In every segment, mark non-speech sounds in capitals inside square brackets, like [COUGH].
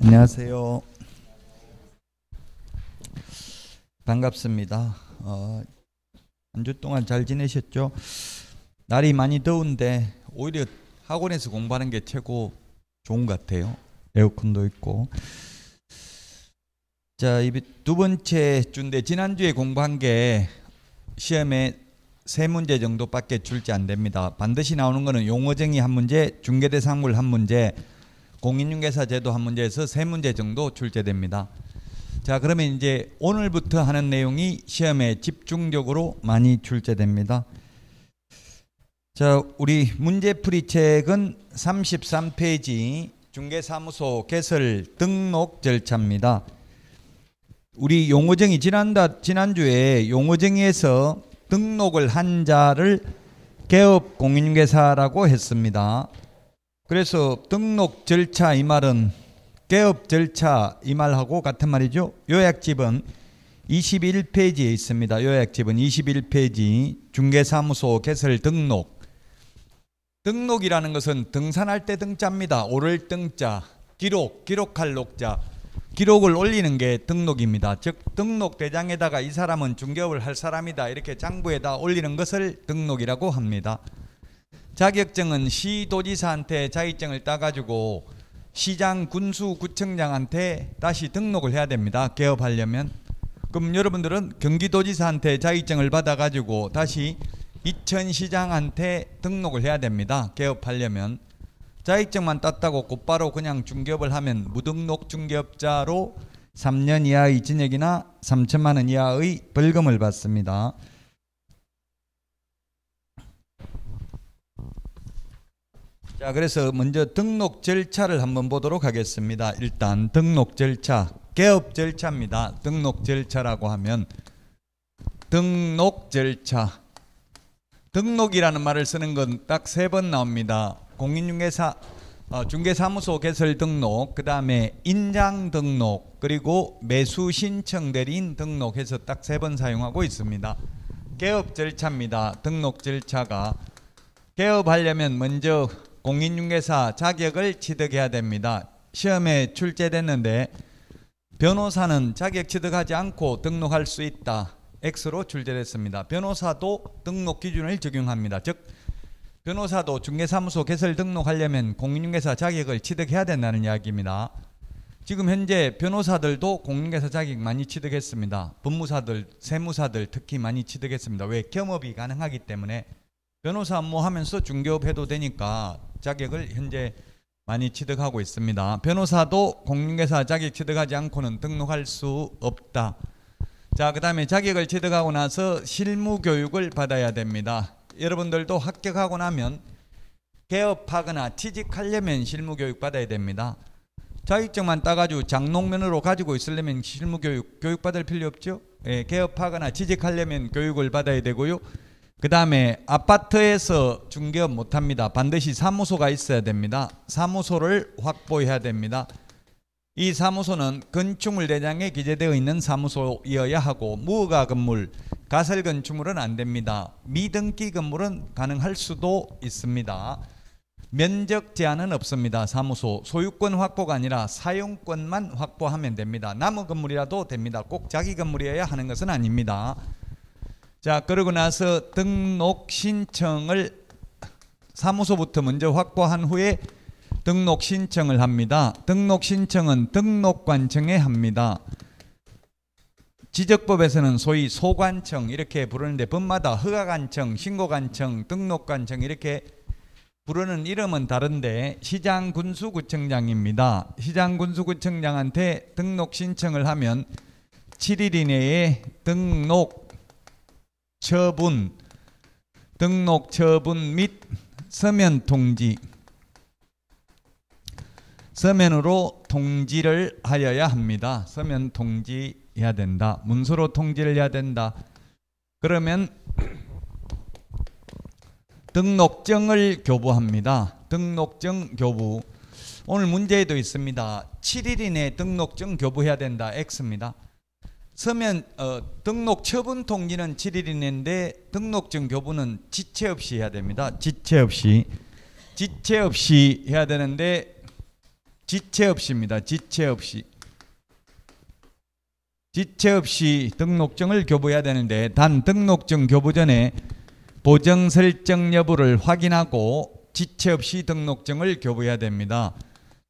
안녕하세요. 반갑습니다. 어, 한주 동안 잘 지내셨죠? 날이 많이 더운데 오히려 학원에서 공부하는 게 최고 좋은 것 같아요. 에어컨도 있고. 자, 두 번째 주인데 지난주에 공부한 게 시험에 세 문제 정도밖에 줄지 안 됩니다. 반드시 나오는 거는 용어정의 한 문제, 중개대상물 한 문제, 공인중개사 제도 한 문제에서 세 문제 정도 출제됩니다. 자, 그러면 이제 오늘부터 하는 내용이 시험에 집중적으로 많이 출제됩니다. 자, 우리 문제풀이 책은 33페이지 중개사무소 개설 등록 절차입니다. 우리 용어정이 지난다 지난주에 용어정에서 등록을 한 자를 개업 공인중개사라고 했습니다. 그래서 등록 절차 이 말은 개업 절차 이 말하고 같은 말이죠. 요약집은 21페이지에 있습니다. 요약집은 21페이지 중개사무소 개설 등록 등록이라는 것은 등산할 때 등자입니다. 오를 등자 기록 기록할 녹자 기록을 올리는 게 등록입니다. 즉 등록 대장에다가 이 사람은 중개업을 할 사람이다 이렇게 장부에다 올리는 것을 등록이라고 합니다. 자격증은 시도지사한테 자격증을 따가지고 시장 군수 구청장한테 다시 등록을 해야 됩니다. 개업하려면. 그럼 여러분들은 경기도지사한테 자격증을 받아가지고 다시 이천시장한테 등록을 해야 됩니다. 개업하려면. 자격증만 땄다고 곧바로 그냥 중개업을 하면 무등록 중개업자로 3년 이하의 징역이나 3천만 원 이하의 벌금을 받습니다. 자, 그래서 먼저 등록 절차를 한번 보도록 하겠습니다. 일단 등록 절차, 개업 절차입니다. 등록 절차라고 하면 등록 절차. 등록이라는 말을 쓰는 건 딱 세 번 나옵니다. 공인중개사 어, 중개사무소 개설 등록, 그 다음에 인장 등록, 그리고 매수 신청 대리인 등록해서 딱 세 번 사용하고 있습니다. 개업 절차입니다. 등록 절차가 개업하려면 먼저 공인중개사 자격을 취득해야 됩니다. 시험에 출제됐는데 변호사는 자격 취득하지 않고 등록할 수 있다. X로 출제됐습니다. 변호사도 등록 기준을 적용합니다. 즉 변호사도 중개사무소 개설 등록하려면 공인중개사 자격을 취득해야 된다는 이야기입니다. 지금 현재 변호사들도 공인중개사 자격 많이 취득했습니다. 법무사들, 세무사들 특히 많이 취득했습니다. 왜? 겸업이 가능하기 때문에 변호사 업무하면서 중개업해도 되니까 자격을 현재 많이 취득하고 있습니다. 변호사도 공인중개사 자격 취득하지 않고는 등록할 수 없다. 자, 그 다음에 자격을 취득하고 나서 실무 교육을 받아야 됩니다. 여러분들도 합격하고 나면 개업하거나 취직하려면 실무 교육 받아야 됩니다. 자격증만 따가지고 장롱면으로 가지고 있으려면 실무 교육 교육 받을 필요 없죠. 예, 개업하거나 취직하려면 교육을 받아야 되고요. 그 다음에 아파트에서 중개업 못합니다. 반드시 사무소가 있어야 됩니다. 사무소를 확보해야 됩니다. 이 사무소는 건축물 대장에 기재되어 있는 사무소이어야 하고 무허가 건물, 가설 건축물은 안 됩니다. 미등기 건물은 가능할 수도 있습니다. 면적 제한은 없습니다. 사무소 소유권 확보가 아니라 사용권만 확보하면 됩니다. 나무 건물이라도 됩니다. 꼭 자기 건물이어야 하는 것은 아닙니다. 자, 그러고 나서 등록 신청을 사무소부터 먼저 확보한 후에 등록 신청을 합니다. 등록 신청은 등록관청에 합니다. 지적법에서는 소위 소관청 이렇게 부르는데 법마다 허가관청, 신고관청, 등록관청 이렇게 부르는 이름은 다른데 시장군수구청장입니다. 시장군수구청장한테 등록 신청을 하면 7일 이내에 등록 처분, 등록 처분 및 서면 통지 서면으로 통지를 하여야 합니다. 서면 통지해야 된다. 문서로 통지를 해야 된다. 그러면 등록증을 교부합니다. 등록증 교부 오늘 문제에도 있습니다. 7일 이내 등록증 교부해야 된다. X입니다. 서면 어, 등록 처분 통지는 7일 있데 등록증 교부는 지체 없이 해야 됩니다. 지체 없이 지체 없이 해야 되는데 지체 없이입니다. 지체 없이 지체 없이 등록증을 교부해야 되는데 단 등록증 교부 전에 보정 설정 여부를 확인하고 지체 없이 등록증을 교부해야 됩니다.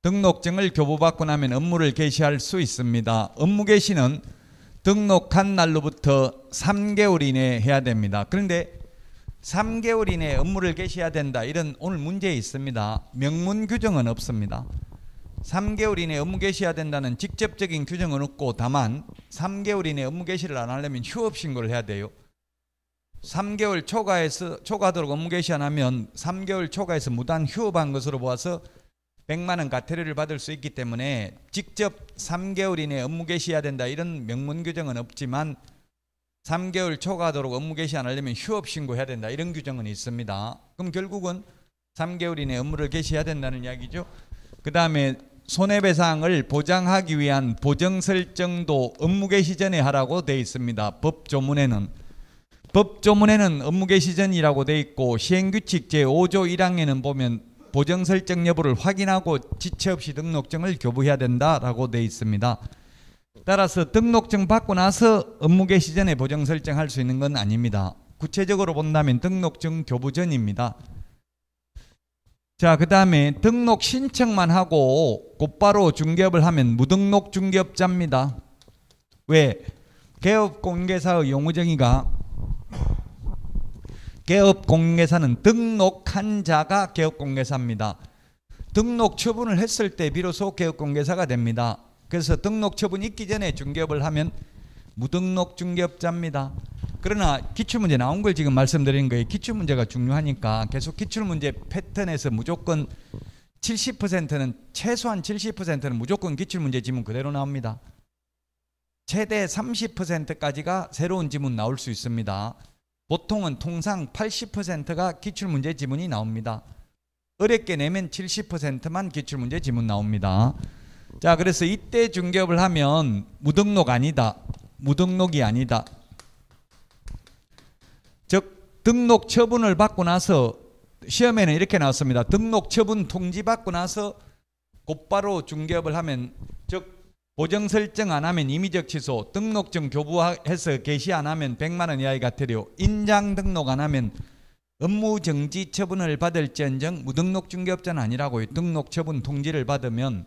등록증을 교부받고 나면 업무를 개시할 수 있습니다. 업무 개시는 등록한 날로부터 3개월 이내에 해야 됩니다. 그런데 3개월 이내에 업무를 개시해야 된다. 이런 오늘 문제 있습니다. 명문 규정은 없습니다. 3개월 이내 업무 개시해야 된다는 직접적인 규정은 없고 다만 3개월 이내 업무 개시를 안 하려면 휴업 신고를 해야 돼요. 3개월 초과해서 초과하도록 업무 개시 안 하면 3개월 초과해서 무단 휴업한 것으로 보아서 100만 원 과태료를 받을 수 있기 때문에 직접 3개월 이내 업무 개시해야 된다 이런 명문 규정은 없지만 3개월 초과하도록 업무 개시 안 하려면 휴업 신고해야 된다 이런 규정은 있습니다. 그럼 결국은 3개월 이내 업무를 개시해야 된다는 이야기죠. 그 다음에 손해배상을 보장하기 위한 보정 설정도 업무 개시 전에 하라고 돼 있습니다. 법 조문에는 법 조문에는 업무 개시 전이라고 돼 있고 시행규칙 제5조 1항에는 보면 보정 설정 여부를 확인하고 지체 없이 등록증을 교부해야 된다라고 되어 있습니다. 따라서 등록증 받고 나서 업무 개시 전에 보정 설정할 수 있는 건 아닙니다. 구체적으로 본다면 등록증 교부 전입니다. 자, 그 다음에 등록 신청만 하고 곧바로 중개업을 하면 무등록 중개업자입니다. 왜? 개업 공개사의 용어정의가 개업 공개사는 등록한 자가 개업 공인사입니다 등록 처분을 했을 때 비로소 개업 공인사가 됩니다. 그래서 등록 처분 있기 전에 중개업을 하면 무등록 중개업자입니다. 그러나 기출문제 나온 걸 지금 말씀드리 거예요. 기출문제가 중요하니까 계속 기출문제 패턴에서 무조건 70%는 최소한 70%는 무조건 기출문제 지문 그대로 나옵니다. 최대 30%까지가 새로운 지문 나올 수 있습니다. 보통은 통상 80%가 기출문제 지문이 나옵니다. 어렵게 내면 70%만 기출문제 지문 나옵니다. 자, 그래서 이때 중개업을 하면 무등록 아니다. 무등록이 아니다. 즉 등록 처분을 받고 나서 시험에는 이렇게 나왔습니다. 등록 처분 통지 받고 나서 곧바로 중개업을 하면 즉 보정 설정 안 하면 임의적 취소, 등록증 교부해서 게시 안 하면 100만 원 이하의 과태료, 인장 등록 안 하면 업무 정지 처분을 받을지언정 무등록 중개업자는 아니라고요. 등록 처분 통지를 받으면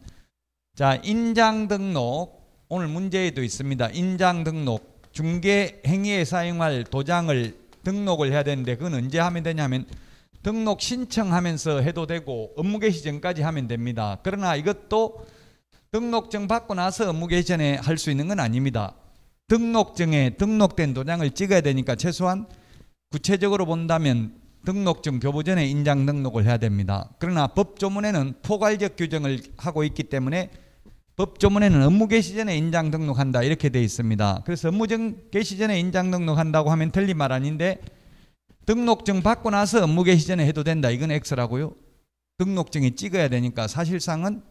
자 인장 등록 오늘 문제에도 있습니다. 인장 등록 중개 행위에 사용할 도장을 등록을 해야 되는데 그건 언제 하면 되냐면 등록 신청하면서 해도 되고 업무 개시 전까지 하면 됩니다. 그러나 이것도 등록증 받고 나서 업무 개시전에 할 수 있는 건 아닙니다. 등록증에 등록된 도장을 찍어야 되니까 최소한 구체적으로 본다면 등록증 교부 전에 인장 등록을 해야 됩니다. 그러나 법조문에는 포괄적 규정을 하고 있기 때문에 법조문에는 업무 개시 전에 인장 등록한다 이렇게 되어 있습니다. 그래서 업무 개시 전에 인장 등록한다고 하면 틀린 말 아닌데 등록증 받고 나서 업무 개시 전에 해도 된다. 이건 X라고요. 등록증이 찍어야 되니까 사실상은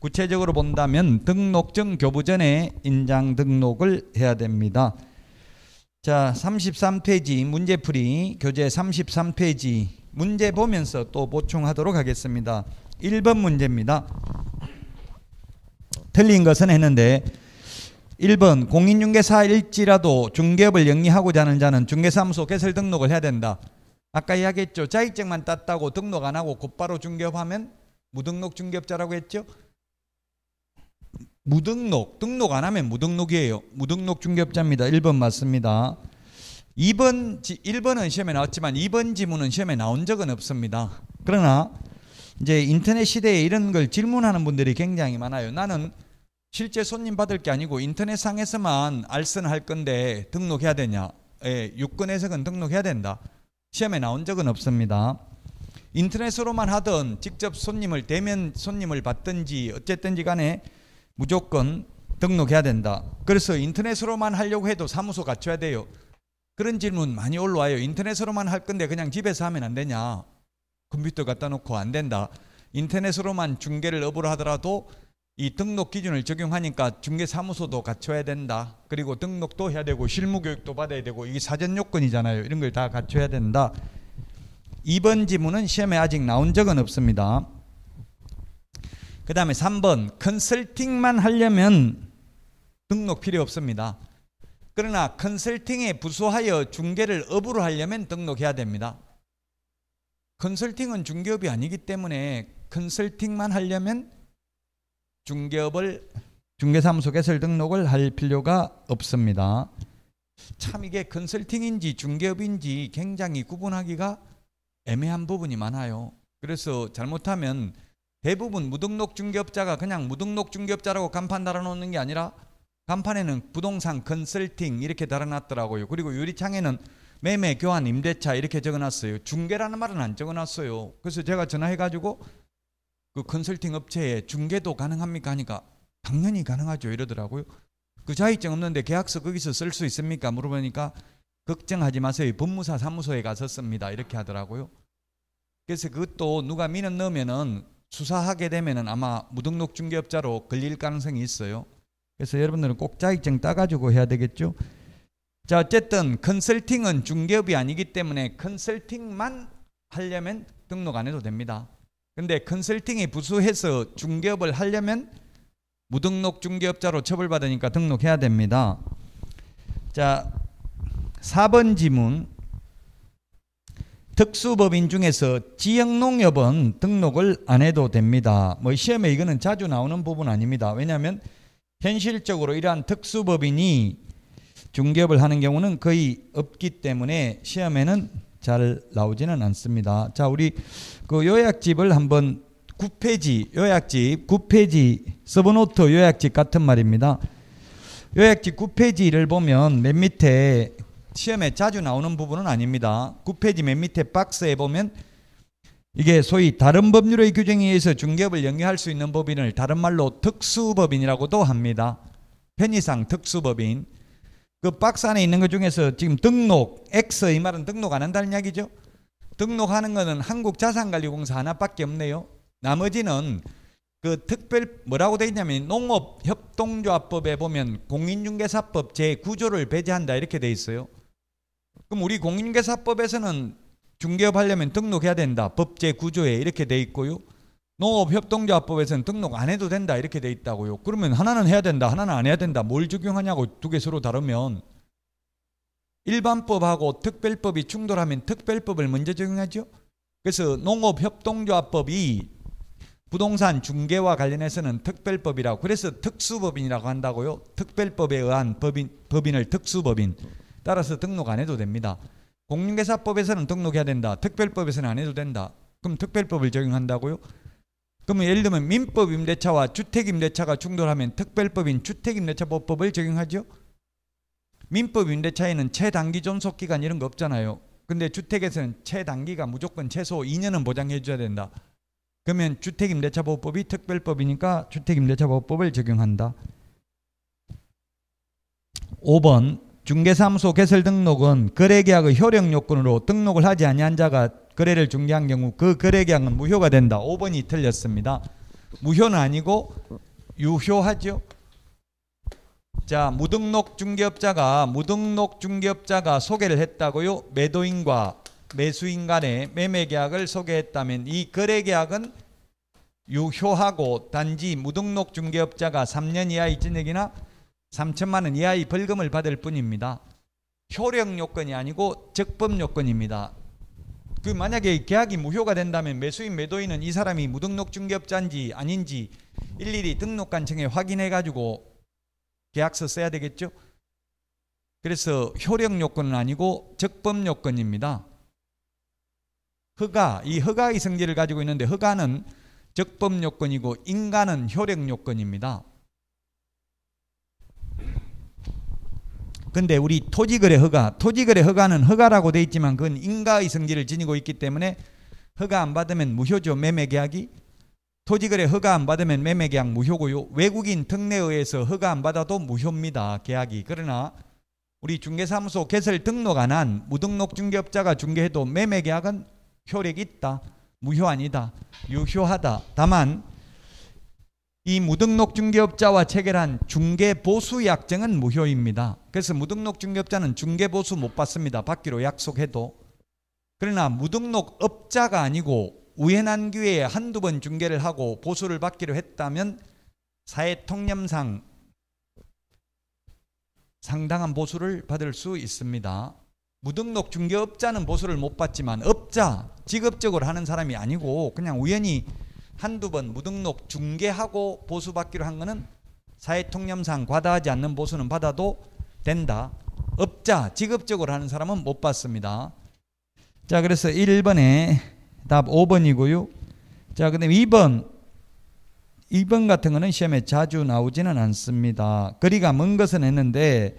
구체적으로 본다면 등록증 교부 전에 인장 등록을 해야 됩니다. 자, 33페이지 문제풀이 교재 33페이지 문제 보면서 또 보충하도록 하겠습니다. 1번 문제입니다. 틀린 것은 했는데 1번 공인중개사일지라도 중개업을 영리하고자 하는 자는 중개사무소 개설 등록을 해야 된다. 아까 이야기했죠. 자격증만 땄다고 등록 안 하고 곧바로 중개업하면 무등록 중개업자라고 했죠. 무등록. 등록 안 하면 무등록이에요. 무등록 중개업자입니다. 1번 맞습니다. 2번, 1번은 시험에 나왔지만 2번 지문은 시험에 나온 적은 없습니다. 그러나 이제 인터넷 시대에 이런 걸 질문하는 분들이 굉장히 많아요. 나는 실제 손님 받을 게 아니고 인터넷상에서만 알선할 건데 등록해야 되냐? 예, 유권 해석은 등록해야 된다. 시험에 나온 적은 없습니다. 인터넷으로만 하든 직접 손님을 대면 손님을 받든지 어쨌든지 간에 무조건 등록해야 된다. 그래서 인터넷으로만 하려고 해도 사무소 갖춰야 돼요. 그런 질문 많이 올라와요. 인터넷으로만 할 건데 그냥 집에서 하면 안 되냐? 컴퓨터 갖다 놓고 안 된다. 인터넷으로만 중개를 업으로 하더라도 이 등록 기준을 적용하니까 중개사무소도 갖춰야 된다. 그리고 등록도 해야 되고 실무교육도 받아야 되고 이게 사전 요건이잖아요. 이런 걸 다 갖춰야 된다. 이번 지문은 시험에 아직 나온 적은 없습니다. 그 다음에 3번 컨설팅만 하려면 등록 필요 없습니다. 그러나 컨설팅에 부수하여 중개를 업으로 하려면 등록해야 됩니다. 컨설팅은 중개업이 아니기 때문에 컨설팅만 하려면 중개업을 중개사무소 개설 등록을 할 필요가 없습니다. 참 이게 컨설팅인지 중개업인지 굉장히 구분하기가 애매한 부분이 많아요. 그래서 잘못하면 대부분 무등록 중개업자가 그냥 무등록 중개업자라고 간판 달아놓는 게 아니라 간판에는 부동산 컨설팅 이렇게 달아놨더라고요. 그리고 유리창에는 매매, 교환, 임대차 이렇게 적어놨어요. 중개라는 말은 안 적어놨어요. 그래서 제가 전화해가지고 그 컨설팅 업체에 중개도 가능합니까 하니까 당연히 가능하죠 이러더라고요. 그 자의증 없는데 계약서 거기서 쓸 수 있습니까 물어보니까 걱정하지 마세요. 법무사 사무소에 가서 씁니다 이렇게 하더라고요. 그래서 그것도 누가 민원 넣으면은 수사하게 되면은 아마 무등록 중개업자로 걸릴 가능성이 있어요. 그래서 여러분들은 꼭 자격증 따가지고 해야 되겠죠. 자 어쨌든 컨설팅은 중개업이 아니기 때문에 컨설팅만 하려면 등록 안 해도 됩니다. 근데 컨설팅이 부수해서 중개업을 하려면 무등록 중개업자로 처벌받으니까 등록해야 됩니다. 자 4번 지문 특수법인 중에서 지역농협은 등록을 안 해도 됩니다. 뭐 시험에 이거는 자주 나오는 부분 아닙니다. 왜냐하면 현실적으로 이러한 특수법인이 중개업을 하는 경우는 거의 없기 때문에 시험에는 잘 나오지는 않습니다. 자, 우리 그 요약집을 한번 9페이지 요약집 9페이지 서브노트 요약집 같은 말입니다. 요약집 9페이지를 보면 맨 밑에 시험에 자주 나오는 부분은 아닙니다. 9페이지 맨 밑에 박스에 보면 이게 소위 다른 법률의 규정에 의해서 중개업을 영위할 수 있는 법인을 다른 말로 특수법인이라고도 합니다. 편의상 특수법인. 그 박스 안에 있는 것 중에서 지금 등록, X 이 말은 등록 안 한다는 이야기죠. 등록하는 것은 한국자산관리공사 하나밖에 없네요. 나머지는 그 특별 뭐라고 되어 있냐면 농업협동조합법에 보면 공인중개사법 제9조를 배제한다 이렇게 되어 있어요. 그럼 우리 공인계사법에서는 중개업 하려면 등록해야 된다. 법제 구조에 이렇게 돼 있고요. 농업협동조합법에서는 등록 안 해도 된다. 이렇게 돼 있다고요. 그러면 하나는 해야 된다. 하나는 안 해야 된다. 뭘 적용하냐고 두 개 서로 다르면 일반법하고 특별법이 충돌하면 특별법을 먼저 적용하죠. 그래서 농업협동조합법이 부동산 중개와 관련해서는 특별법이라고 그래서 특수법인이라고 한다고요. 특별법에 의한 법인, 법인을 특수법인. 따라서 등록 안 해도 됩니다. 공인계사법에서는 등록해야 된다. 특별법에서는 안 해도 된다. 그럼 특별법을 적용한다고요? 그러면 예를 들면 민법 임대차와 주택 임대차가 충돌하면 특별법인 주택 임대차법법을 적용하죠. 민법 임대차에는 최단기 존속 기간 이런 거 없잖아요. 근데 주택에서는 최단기가 무조건 최소 2년은 보장해 줘야 된다. 그러면 주택 임대차 법법이 특별법이니까 주택 임대차 법법을 적용한다. 5번 중개사무소 개설 등록은 거래계약의 효력 요건으로 등록을 하지 아니한 자가 거래를 중개한 경우 그 거래계약은 무효가 된다. 5번이 틀렸습니다. 무효는 아니고 유효하죠. 자, 무등록 중개업자가 무등록 중개업자가 소개를 했다고요. 매도인과 매수인 간의 매매 계약을 소개했다면 이 거래 계약은 유효하고 단지 무등록 중개업자가 3년 이하 의진액이나 3천만 원 이하의 벌금을 받을 뿐입니다. 효력 요건이 아니고 적법 요건입니다. 그 만약에 계약이 무효가 된다면 매수인 매도인은 이 사람이 무등록 중개업자인지 아닌지 일일이 등록관청에 확인해 가지고 계약서 써야 되겠죠. 그래서 효력 요건은 아니고 적법 요건입니다. 허가, 이 허가의 성질을 가지고 있는데 허가는 적법 요건이고 인간은 효력 요건입니다. 근데 우리 토지거래 허가, 토지거래 허가는 허가라고 돼 있지만 그건 인가의 성질을 지니고 있기 때문에 허가 안 받으면 무효죠. 매매 계약이. 토지거래 허가 안 받으면 매매 계약 무효고요. 외국인 특례에 의해서 허가 안 받아도 무효입니다. 계약이. 그러나 우리 중개사무소 개설 등록 안 한 무등록 중개업자가 중개해도 매매 계약은 효력이 있다. 무효 아니다. 유효하다. 다만 이 무등록 중개업자와 체결한 중개보수 약정은 무효입니다. 그래서 무등록 중개업자는 중개보수 못 받습니다. 받기로 약속해도. 그러나 무등록 업자가 아니고 우연한 기회에 한두 번 중개를 하고 보수를 받기로 했다면 사회통념상 상당한 보수를 받을 수 있습니다. 무등록 중개업자는 보수를 못 받지만 업자, 직업적으로 하는 사람이 아니고 그냥 우연히 한두 번 무등록 중개하고 보수받기로 한 거는 사회통념상 과다하지 않는 보수는 받아도 된다. 업자 직업적으로 하는 사람은 못 받습니다. 자 그래서 1번에 답 5번이고요. 자 그다음 2번 2번 같은 거는 시험에 자주 나오지는 않습니다. 거리가 먼 것은 했는데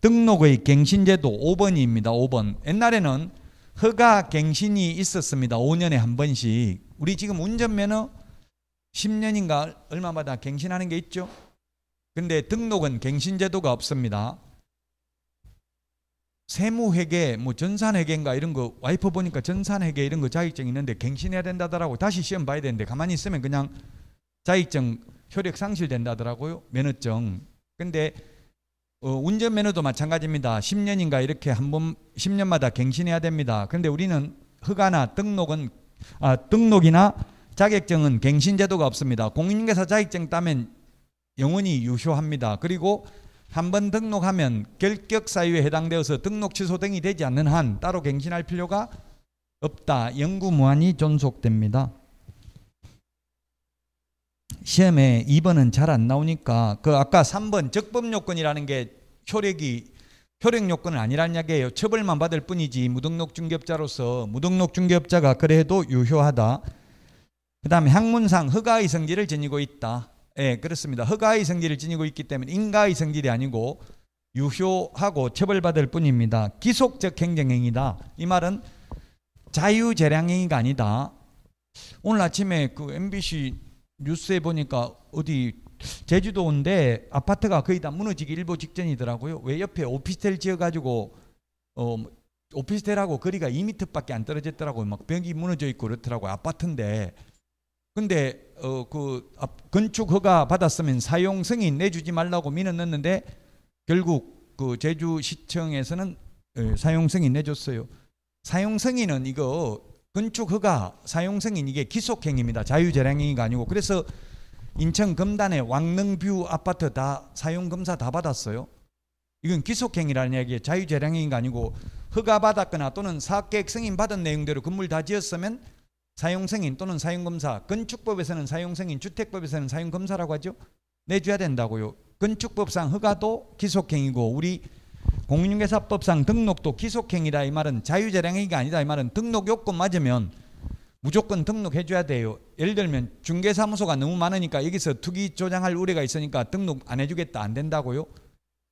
등록의 갱신제도 5번입니다. 5번. 옛날에는 허가 갱신이 있었습니다. 5년에 한 번씩. 우리 지금 운전면허 10년인가 얼마마다 갱신하는 게 있죠. 근데 등록은 갱신 제도가 없습니다. 세무회계, 뭐 전산회계인가 이런 거 와이프 보니까 전산회계 이런 거 자격증 있는데 갱신해야 된다더라고. 다시 시험 봐야 되는데 가만히 있으면 그냥 자격증 효력 상실된다더라고요. 면허증. 근데 어, 운전 면허도 마찬가지입니다. 10년인가 이렇게 한 번 10년마다 갱신해야 됩니다. 그런데 우리는 허가나 등록은 아, 등록이나 자격증은 갱신 제도가 없습니다. 공인중개사 자격증 따면 영원히 유효합니다. 그리고 한번 등록하면 결격 사유에 해당되어서 등록 취소 등이 되지 않는 한 따로 갱신할 필요가 없다. 영구 무한히 존속됩니다. 시험에 2번은 잘 안 나오니까 그 아까 3번 적법 요건이라는 게 효력이 효력 요건은 아니란 이야기예요. 처벌만 받을 뿐이지 무등록 중개업자로서 무등록 중개업자가 그래도 유효하다. 그다음에 학문상 허가의 성질을 지니고 있다. 예, 그렇습니다. 허가의 성질을 지니고 있기 때문에 인가의 성질이 아니고 유효하고 처벌받을 뿐입니다. 기속적 행정행위다. 이 말은 자유재량행위가 아니다. 오늘 아침에 그 MBC 뉴스에 보니까 어디 제주도인데 아파트가 거의 다 무너지기 일보 직전이더라고요. 왜 옆에 오피스텔 지어가지고 어, 오피스텔하고 거리가 2미터밖에 안 떨어졌더라고요. 막 벽이 무너져 있고 그렇더라고요. 아파트인데. 근데 어, 그 아, 건축 허가 받았으면 사용 승인 내주지 말라고 민원 넣는데 결국 그 제주시청에서는 예, 사용 승인 내줬어요. 사용 승인은 이거 건축 허가 사용승인 이게 기속행위입니다. 자유재량행위가 아니고 그래서 인천 금단의 왕릉뷰 아파트 다 사용검사 다 받았어요. 이건 기속행위라는 얘기에 자유재량행위가 아니고 허가받았거나 또는 사업계획 승인 받은 내용대로 건물 다 지었으면 사용승인 또는 사용검사 건축법에서는 사용승인 주택법에서는 사용검사라고 하죠. 내줘야 된다고요. 건축법상 허가도 기속행위고 우리 공인중개사법상 등록도 기속행위다 이 말은 자유재량행위가 아니다 이 말은 등록 요건 맞으면 무조건 등록해줘야 돼요. 예를 들면 중개사무소가 너무 많으니까 여기서 투기 조장할 우려가 있으니까 등록 안 해주겠다 안 된다고요.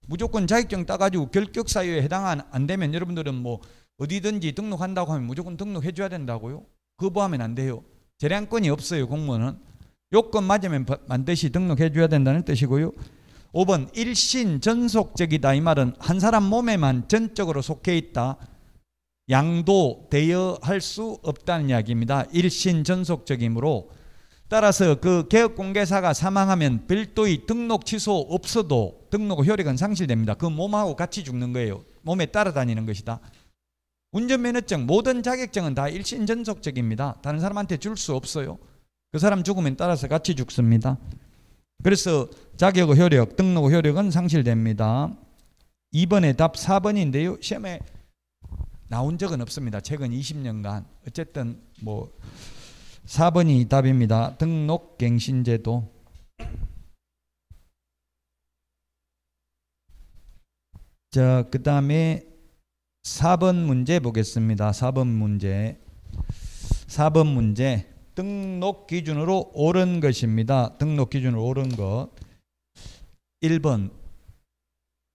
무조건 자격증 따가지고 결격 사유에 해당 안 되면 여러분들은 뭐 어디든지 등록한다고 하면 무조건 등록해줘야 된다고요. 거부하면 안 돼요. 재량권이 없어요 공무원은. 요건 맞으면 반드시 등록해줘야 된다는 뜻이고요. 5번 일신 전속적이다 이 말은 한 사람 몸에만 전적으로 속해 있다. 양도 대여할 수 없다는 이야기입니다. 일신 전속적이므로 따라서 그 개업 공개사가 사망하면 별도의 등록 취소 없어도 등록 효력은 상실됩니다. 그 몸하고 같이 죽는 거예요. 몸에 따라다니는 것이다. 운전면허증 모든 자격증은 다 일신 전속적입니다. 다른 사람한테 줄 수 없어요. 그 사람 죽으면 따라서 같이 죽습니다. 그래서 자격 효력, 등록 효력은 상실됩니다. 2번의 답 4번인데요. 시험에 나온 적은 없습니다. 최근 20년간. 어쨌든 뭐 4번이 답입니다. 등록 갱신제도. 자, 그 다음에 4번 문제 보겠습니다. 4번 문제. 4번 문제. 등록 기준으로 옳은 것입니다. 등록 기준으로 옳은 것. 1번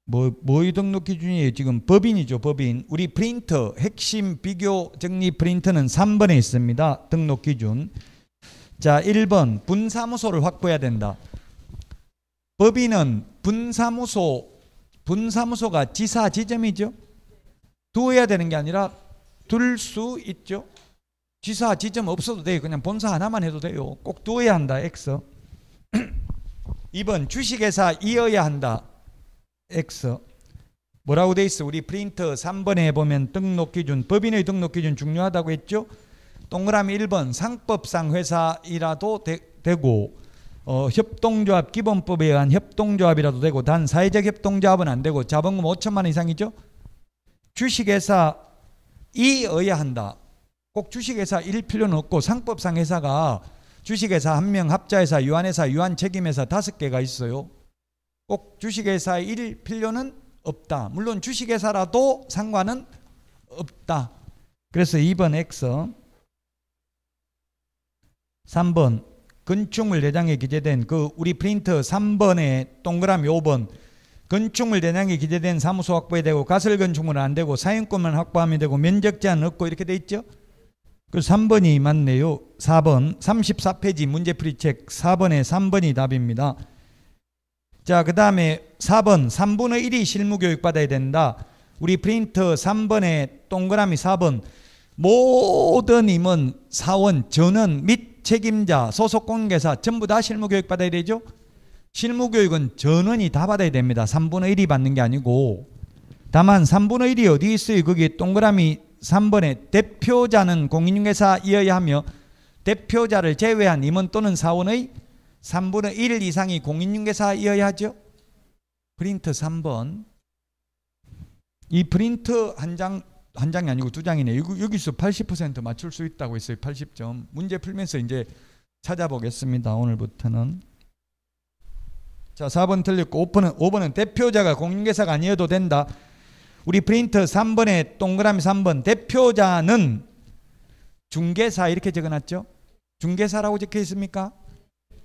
뭐, 뭐의 등록 기준이에요? 지금 법인이죠. 법인. 우리 프린터 핵심 비교 정리 프린터는 3번에 있습니다. 등록 기준. 자 1번 분사무소를 확보해야 된다. 법인은 분사무소 분사무소가 지사 지점이죠. 두어야 되는 게 아니라 둘 수 있죠. 지사 지점 없어도 돼요. 그냥 본사 하나만 해도 돼요. 꼭 두어야 한다. X. 2번 [CLEARS THROAT] 주식회사 이어야 한다. X. 뭐라고 돼 있어? 우리 프린터 3번에 보면 등록 기준 법인의 등록 기준 중요하다고 했죠. 동그라미 1번 상법상 회사이라도 되, 고 어, 협동조합 기본법에 의한 협동조합이라도 되고 단 사회적 협동조합은 안 되고 자본금 5천만 원 이상이죠. 주식회사 이어야 한다. 꼭 주식회사 일 필요는 없고 상법상 회사가 주식회사 한 명, 합자회사, 유한회사, 유한책임회사 다섯 개가 있어요. 꼭 주식회사 일 필요는 없다. 물론 주식회사라도 상관은 없다. 그래서 2번 X. 3번 건축물 대장에 기재된 그 우리 프린트 3번에 동그라미 5번 건축물 대장에 기재된 사무소 확보에 되고 가설 건축물은 안 되고 사용권만 확보하면 되고 면적 제한 없고 이렇게 돼 있죠. 그 3번이 맞네요. 4번 34페이지 문제풀이 책 4번에 3번이 답입니다. 자, 그 다음에 4번 3분의 1이 실무교육 받아야 된다. 우리 프린터 3번에 동그라미 4번 모든 임원, 사원, 전원 및 책임자, 소속 공개사 전부 다 실무교육 받아야 되죠. 실무교육은 전원이 다 받아야 됩니다. 3분의 1이 받는 게 아니고 다만 3분의 1이 어디 있어요? 거기 동그라미 3번에 대표자는 공인중개사이어야 하며 대표자를 제외한 임원 또는 사원의 3분의 1 이상이 공인중개사이어야 하죠. 프린트 3번. 이 프린트 한 장, 한 장이 아니고 두 장이네. 여기서 80% 맞출 수 있다고 했어요. 80점. 문제 풀면서 이제 찾아보겠습니다. 오늘부터는. 자, 4번 틀렸고 5번은, 5번은 대표자가 공인중사가 아니어도 된다. 우리 프린트 3번에 동그라미 3번 대표자는 중개사 이렇게 적어놨죠? 중개사라고 적혀 있습니까?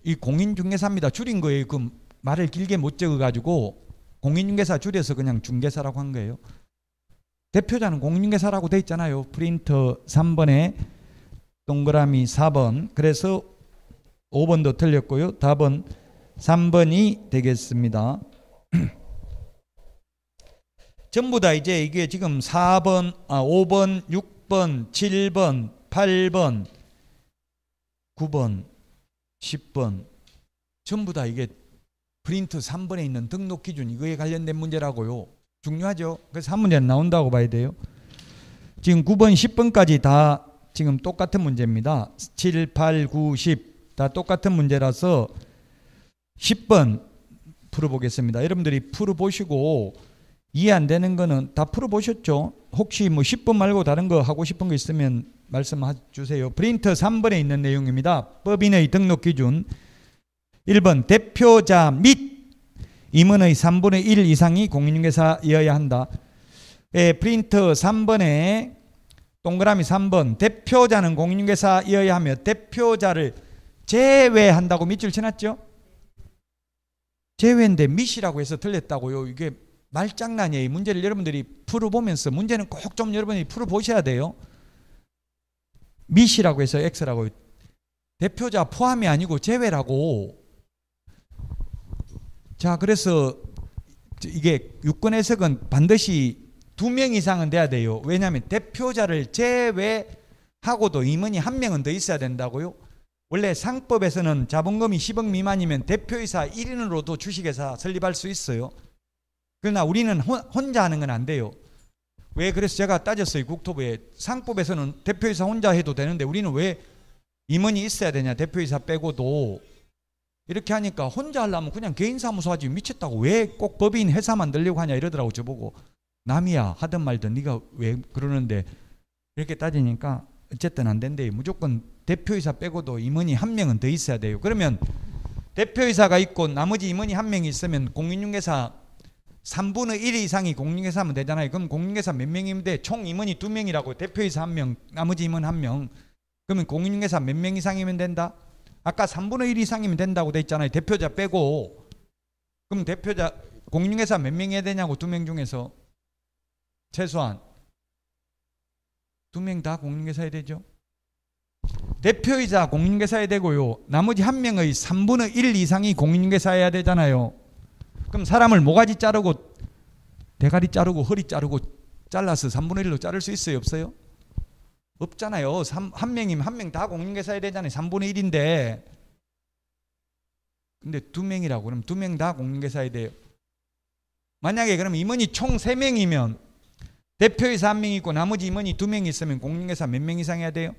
이 공인중개사입니다. 줄인 거예요. 그 말을 길게 못 적어가지고 공인중개사 줄여서 그냥 중개사라고 한 거예요. 대표자는 공인중개사라고 돼 있잖아요. 프린터 3번에 동그라미 4번. 그래서 5번도 틀렸고요. 답은 3번이 되겠습니다. [CLEARS THROAT] 전부 다 이제 이게 지금 4번, 아, 5번, 6번, 7번, 8번, 9번, 10번 전부 다 이게 프린트 3번에 있는 등록 기준 이거에 관련된 문제라고요. 중요하죠. 그래서 3 문제 나온다고 봐야 돼요. 지금 9번, 10번까지 다 지금 똑같은 문제입니다. 7, 8, 9, 10 다 똑같은 문제라서 10번 풀어보겠습니다. 여러분들이 풀어보시고 이해 안 되는 거는 다 풀어보셨죠? 혹시 뭐1 0분 말고 다른 거 하고 싶은 거 있으면 말씀해 주세요. 프린트 3번에 있는 내용입니다. 법인의 등록 기준 1번 대표자 및 임원의 3분의 1 이상이 공인중개사여야 한다. 예, 프린트 3번에 동그라미 3번 대표자는 공인중개사여야 하며 대표자를 제외한다고 밑줄 쳐놨죠? 제외인데 미시라고 해서 틀렸다고요. 이게 말장난이에요. 이 문제를 여러분들이 풀어보면서 문제는 꼭 좀 여러분이 풀어보셔야 돼요. 미시라고 해서 X라고 대표자 포함이 아니고 제외라고 자 그래서 이게 유권 해석은 반드시 두 명 이상은 돼야 돼요. 왜냐하면 대표자를 제외하고도 임원이 한 명은 더 있어야 된다고요. 원래 상법에서는 자본금이 10억 미만이면 대표이사 1인으로도 주식회사 설립할 수 있어요. 그러나 우리는 혼자 하는 건 안 돼요. 왜 그래서 제가 따졌어요. 국토부에 상법에서는 대표이사 혼자 해도 되는데 우리는 왜 임원이 있어야 되냐 대표이사 빼고도 이렇게 하니까 혼자 하려면 그냥 개인사무소 하지 미쳤다고 왜 꼭 법인 회사 만들려고 하냐 이러더라고 저보고 남이야 하든 말든 네가 왜 그러는데 이렇게 따지니까 어쨌든 안 된대 무조건 대표이사 빼고도 임원이 한 명은 더 있어야 돼요 그러면 대표이사가 있고 나머지 임원이 한 명이 있으면 공인중개사 3분의 1 이상이 공인회사 하면 되잖아요. 그럼 공인회사 몇 명인데 총 임원이 2명이라고 대표이사 1명, 나머지 임원 1명. 그러면 공인회사 몇 명 이상이면 된다? 아까 3분의 1 이상이면 된다고 돼 있잖아요. 대표자 빼고. 그럼 대표자 공인회사 몇명 해야 되냐고 2명 중에서 최소한 2명 다 공인회사 해 되죠. 대표이자 공인회사 해 되고요. 나머지 한 명의 3분의 1 이상이 공인회사 해야 되잖아요. 그럼 사람을 모가지 자르고 대가리 자르고 허리 자르고 잘라서 3분의 1로 자를 수 있어요? 없어요? 없잖아요. 3, 한 명이면 한 명 다공인계사 해야 되잖아요. 3분의 1인데. 근데 두 명이라고 그러면 두명 다공인계사 해야 돼요. 만약에 그럼 임원이 총 3명이면 대표이사 한명이 있고 나머지 임원이 두명 있으면 공인계사 몇 명 이상 해야 돼요?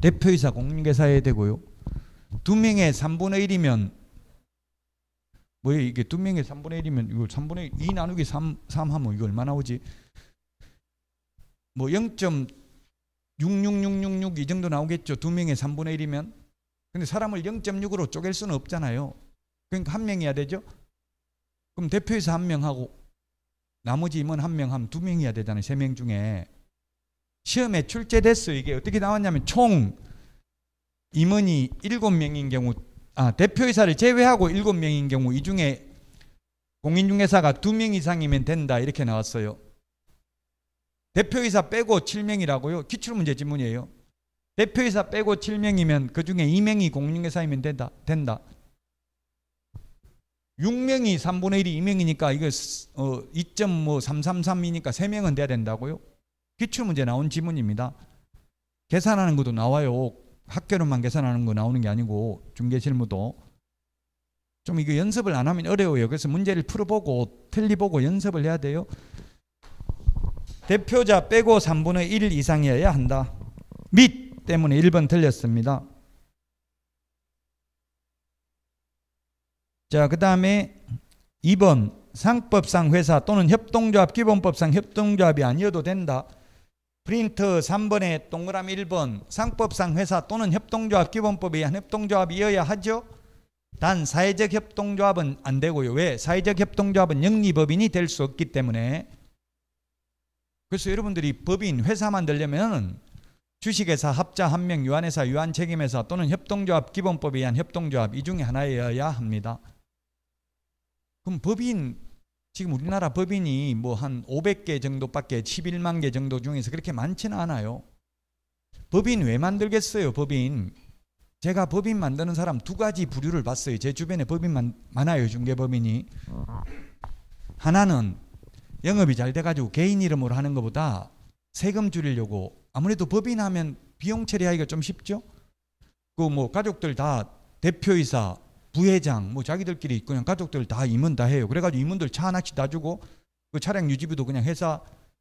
대표이사 공인계사 해야 되고요. 두 명의 3분의 1이면 뭐 이게 두 명의 3분의 1이면 이걸 3분의 1, 2 나누기 3, 3 하면 이거 얼마 나오지? 뭐 0.66666 이 정도 나오겠죠. 두 명의 3분의 1이면. 근데 사람을 0.6으로 쪼갤 수는 없잖아요. 그러니까 한 명이야 되죠. 그럼 대표에서한 명하고 나머지 임원 한 명 하면 두 명이야 되잖아요. 세명 중에. 시험에 출제됐어 이게 어떻게 나왔냐면 총 임원이 7명인 경우 아, 대표이사를 제외하고 7명인 경우 이 중에 공인중개사가 2명 이상이면 된다 이렇게 나왔어요. 대표이사 빼고 7명이라고요? 기출문제 지문이에요. 대표이사 빼고 7명이면 그 중에 2명이 공인중개사이면 된다. 된다. 6명이 3분의 1이 2명이니까 이거 어, 2.33이니까 뭐 3명은 돼야 된다고요? 기출문제 나온 지문입니다. 계산하는 것도 나와요. 학교로만 계산하는 거 나오는 게 아니고 중개 실무도 좀 이거 연습을 안 하면 어려워요. 그래서 문제를 풀어보고 틀리보고 연습을 해야 돼요. 대표자 빼고 3분의 1 이상이어야 한다. 밑 때문에 1번 틀렸습니다. 자, 그 다음에 2번 상법상 회사 또는 협동조합 기본법상 협동조합이 아니어도 된다. 프린트 3번에 동그라미 1번 상법상 회사 또는 협동조합 기본법에 의한 협동조합이어야 하죠. 단 사회적 협동조합은 안 되고요. 왜? 사회적 협동조합은 영리법인이 될 수 없기 때문에 그래서 여러분들이 법인 회사 만들려면 주식회사 합자 한명 유한회사 유한책임회사 또는 협동조합 기본법에 의한 협동조합 이 중에 하나여야 합니다. 그럼 법인 지금 우리나라 법인이 뭐 한 500개 정도밖에 11만 개 정도 중에서 그렇게 많지는 않아요. 법인 왜 만들겠어요, 법인? 제가 법인 만드는 사람 두 가지 부류를 봤어요. 제 주변에 법인 만, 많아요, 중개법인이. 하나는 영업이 잘 돼가지고 개인 이름으로 하는 것보다 세금 줄이려고 아무래도 법인 하면 비용 처리하기가 좀 쉽죠? 그뭐 가족들 다 대표이사, 부회장 뭐 자기들끼리 그냥 가족들 다 임원 다 해요. 그래가지고 임원들 차 하나씩 다 주고 그 차량 유지비도 그냥 회사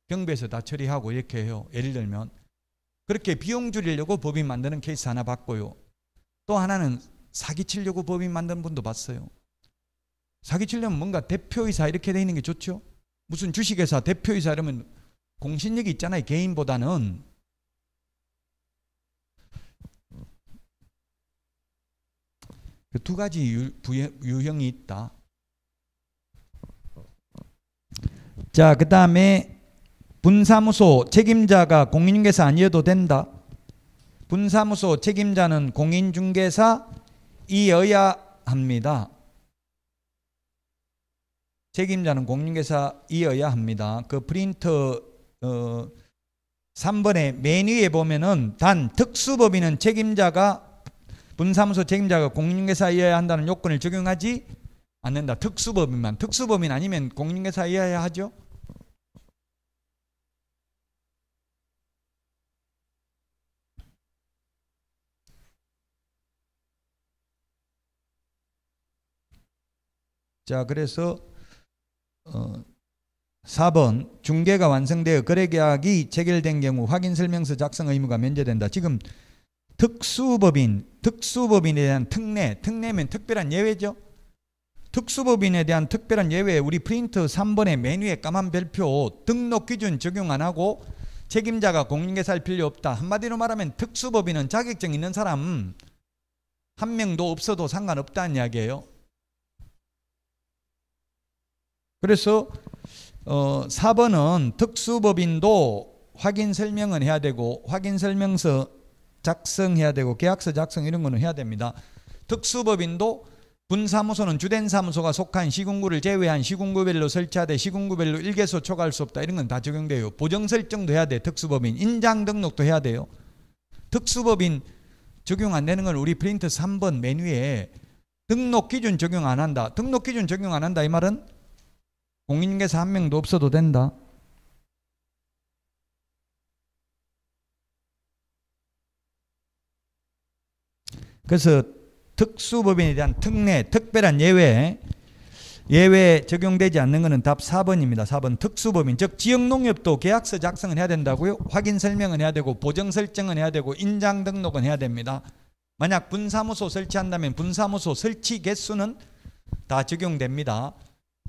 경비에서 다 처리하고 이렇게 해요. 예를 들면 그렇게 비용 줄이려고 법인 만드는 케이스 하나 봤고요. 또 하나는 사기치려고 법인 만드는 분도 봤어요. 사기치려면 뭔가 대표이사 이렇게 돼 있는 게 좋죠. 무슨 주식회사 대표이사 이러면 공신력이 있잖아요. 개인보다는 그두 가지 유, 유형이 있다. 자, 그 다음에 분사무소 책임자가 공인중개사 아니어도 된다. 분사무소 책임자는 공인중개사이어야 합니다. 책임자는 공인중개사이어야 합니다. 그 프린터 어, 3번에 맨 위에 보면은 단 특수법인은 책임자가 분사무소 책임자가 공인중개사이어야 한다는 요건을 적용하지 않는다. 특수법인만. 특수법인 아니면 공인중사이어야 하죠. 자, 그래서 어 4번 중개가 완성되어 거래계약이 체결된 경우 확인 설명서 작성 의무가 면제된다. 지금 특수법인, 특수법인에 대한 특례, 특례면 특별한 예외죠. 특수법인에 대한 특별한 예외 우리 프린트 3번의 메뉴에 까만 별표 등록 기준 적용 안 하고 책임자가 공인계사할 필요 없다. 한마디로 말하면 특수법인은 자격증 있는 사람 한 명도 없어도 상관없다는 이야기예요. 그래서 어, 4번은 특수법인도 확인 설명은 해야 되고 확인 설명서 작성해야 되고 계약서 작성 이런 거는 해야 됩니다. 특수법인도 군사무소는 주된 사무소가 속한 시군구를 제외한 시군구별로 설치하되 시군구별로 1개소 초과할 수 없다 이런 건 다 적용돼요. 보정 설정도 해야 돼. 특수법인 인장 등록도 해야 돼요. 특수법인 적용 안 되는 건 우리 프린트 3번 메뉴에 등록 기준 적용 안 한다. 등록 기준 적용 안 한다 이 말은 공인계사한 명도 없어도 된다. 그래서 특수법인에 대한 특례, 특별한 예외, 예외 적용되지 않는 것은 답 4번입니다. 4번 특수법인 즉 지역농협도 계약서 작성을 해야 된다고요. 확인 설명은 해야 되고 보정 설정은 해야 되고 인장 등록은 해야 됩니다. 만약 분사무소 설치한다면 분사무소 설치 개수는 다 적용됩니다.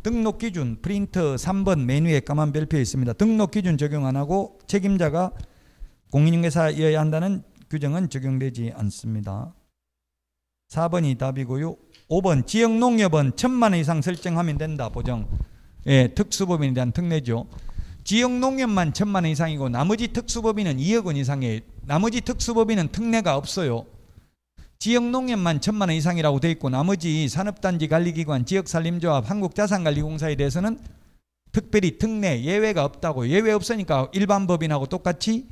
등록 기준 프린터 3번 메뉴에 까만 별표 있습니다. 등록 기준 적용 안 하고 책임자가 공인인계사여야 한다는 규정은 적용되지 않습니다. 4번이 답이고요. 5번 지역농협은 천만 원 이상 설정하면 된다. 보정. 예, 특수법인에 대한 특례죠. 지역농협만 천만 원 이상이고 나머지 특수법인은 2억 원 이상에 나머지 특수법인은 특례가 없어요. 지역농협만 천만 원 이상이라고 돼 있고 나머지 산업단지 관리기관, 지역산림조합, 한국자산관리공사에 대해서는 특별히 특례 예외가 없다고 예외 없으니까 일반 법인하고 똑같이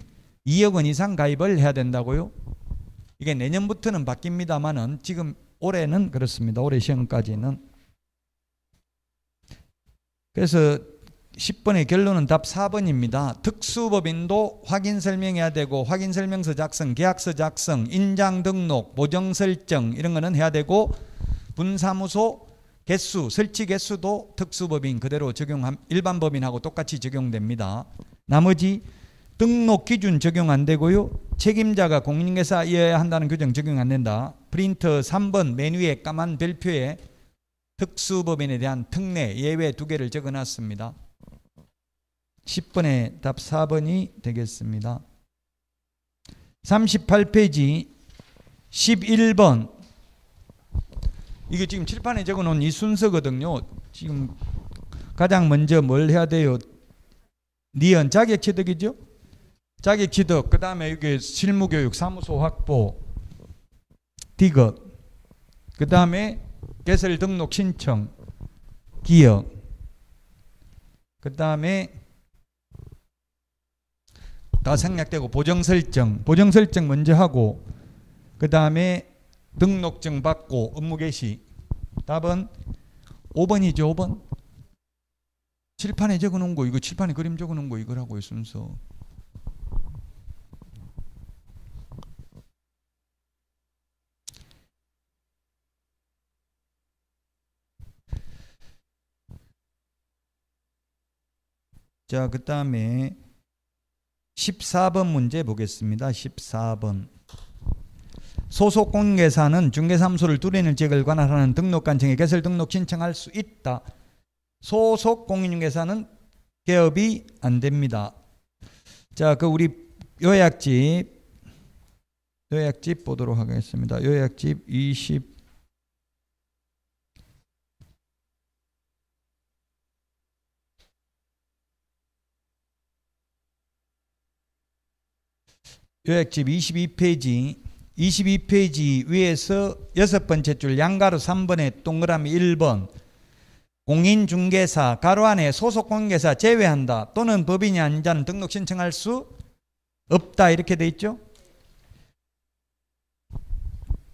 2억 원 이상 가입을 해야 된다고요. 이게 내년부터는 바뀝니다만은 지금 올해는 그렇습니다. 올해 시험까지는. 그래서 10번의 결론은 답 4번입니다. 특수법인도 확인 설명해야 되고 확인 설명서 작성, 계약서 작성, 인장 등록, 보정 설정 이런 거는 해야 되고 분사무소 개수, 설치 개수도 특수법인 그대로 적용 함 일반 법인하고 똑같이 적용됩니다. 나머지 등록 기준 적용 안 되고요. 책임자가 공인중개사여야 한다는 규정 적용 안 된다. 프린터 3번 맨 위에 까만 별표에 특수법인에 대한 특례 예외 두 개를 적어놨습니다. 10번의 답 4번이 되겠습니다. 38페이지 11번 이게 지금 칠판에 적어놓은 이 순서거든요. 지금 가장 먼저 뭘 해야 돼요? 니은 자격 취득이죠. 자기 기득, 그 다음에 여기 실무교육, 사무소 확보, 디귿, 그 다음에 개설 등록 신청, 기업, 그 다음에 다 생략되고 보정 설정, 보정 설정 먼저 하고, 그 다음에 등록증 받고 업무 개시. 답은 5번이죠, 5번. 칠판에 적어 놓은 거, 이거 칠판에 그림 적어 놓은 거, 이거라고요, 순서. 자, 그 다음에 14번 문제 보겠습니다. 14번. 소속 공계사는 중개사무소를 뚜리는 지역을 관할하는 등록관청에 개설 등록 신청할 수 있다. 소속 공인계개사는 개업이 안 됩니다. 자, 그 우리 요약집 요약집 보도록 하겠습니다. 요약집 20 요약집 22페이지 22페이지 위에서 여섯 번째 줄 양가로 3번에 동그라미 1번 공인중개사 가로 안에 소속공개사 제외한다 또는 법인이 아닌 자는 등록 신청할 수 없다 이렇게 돼 있죠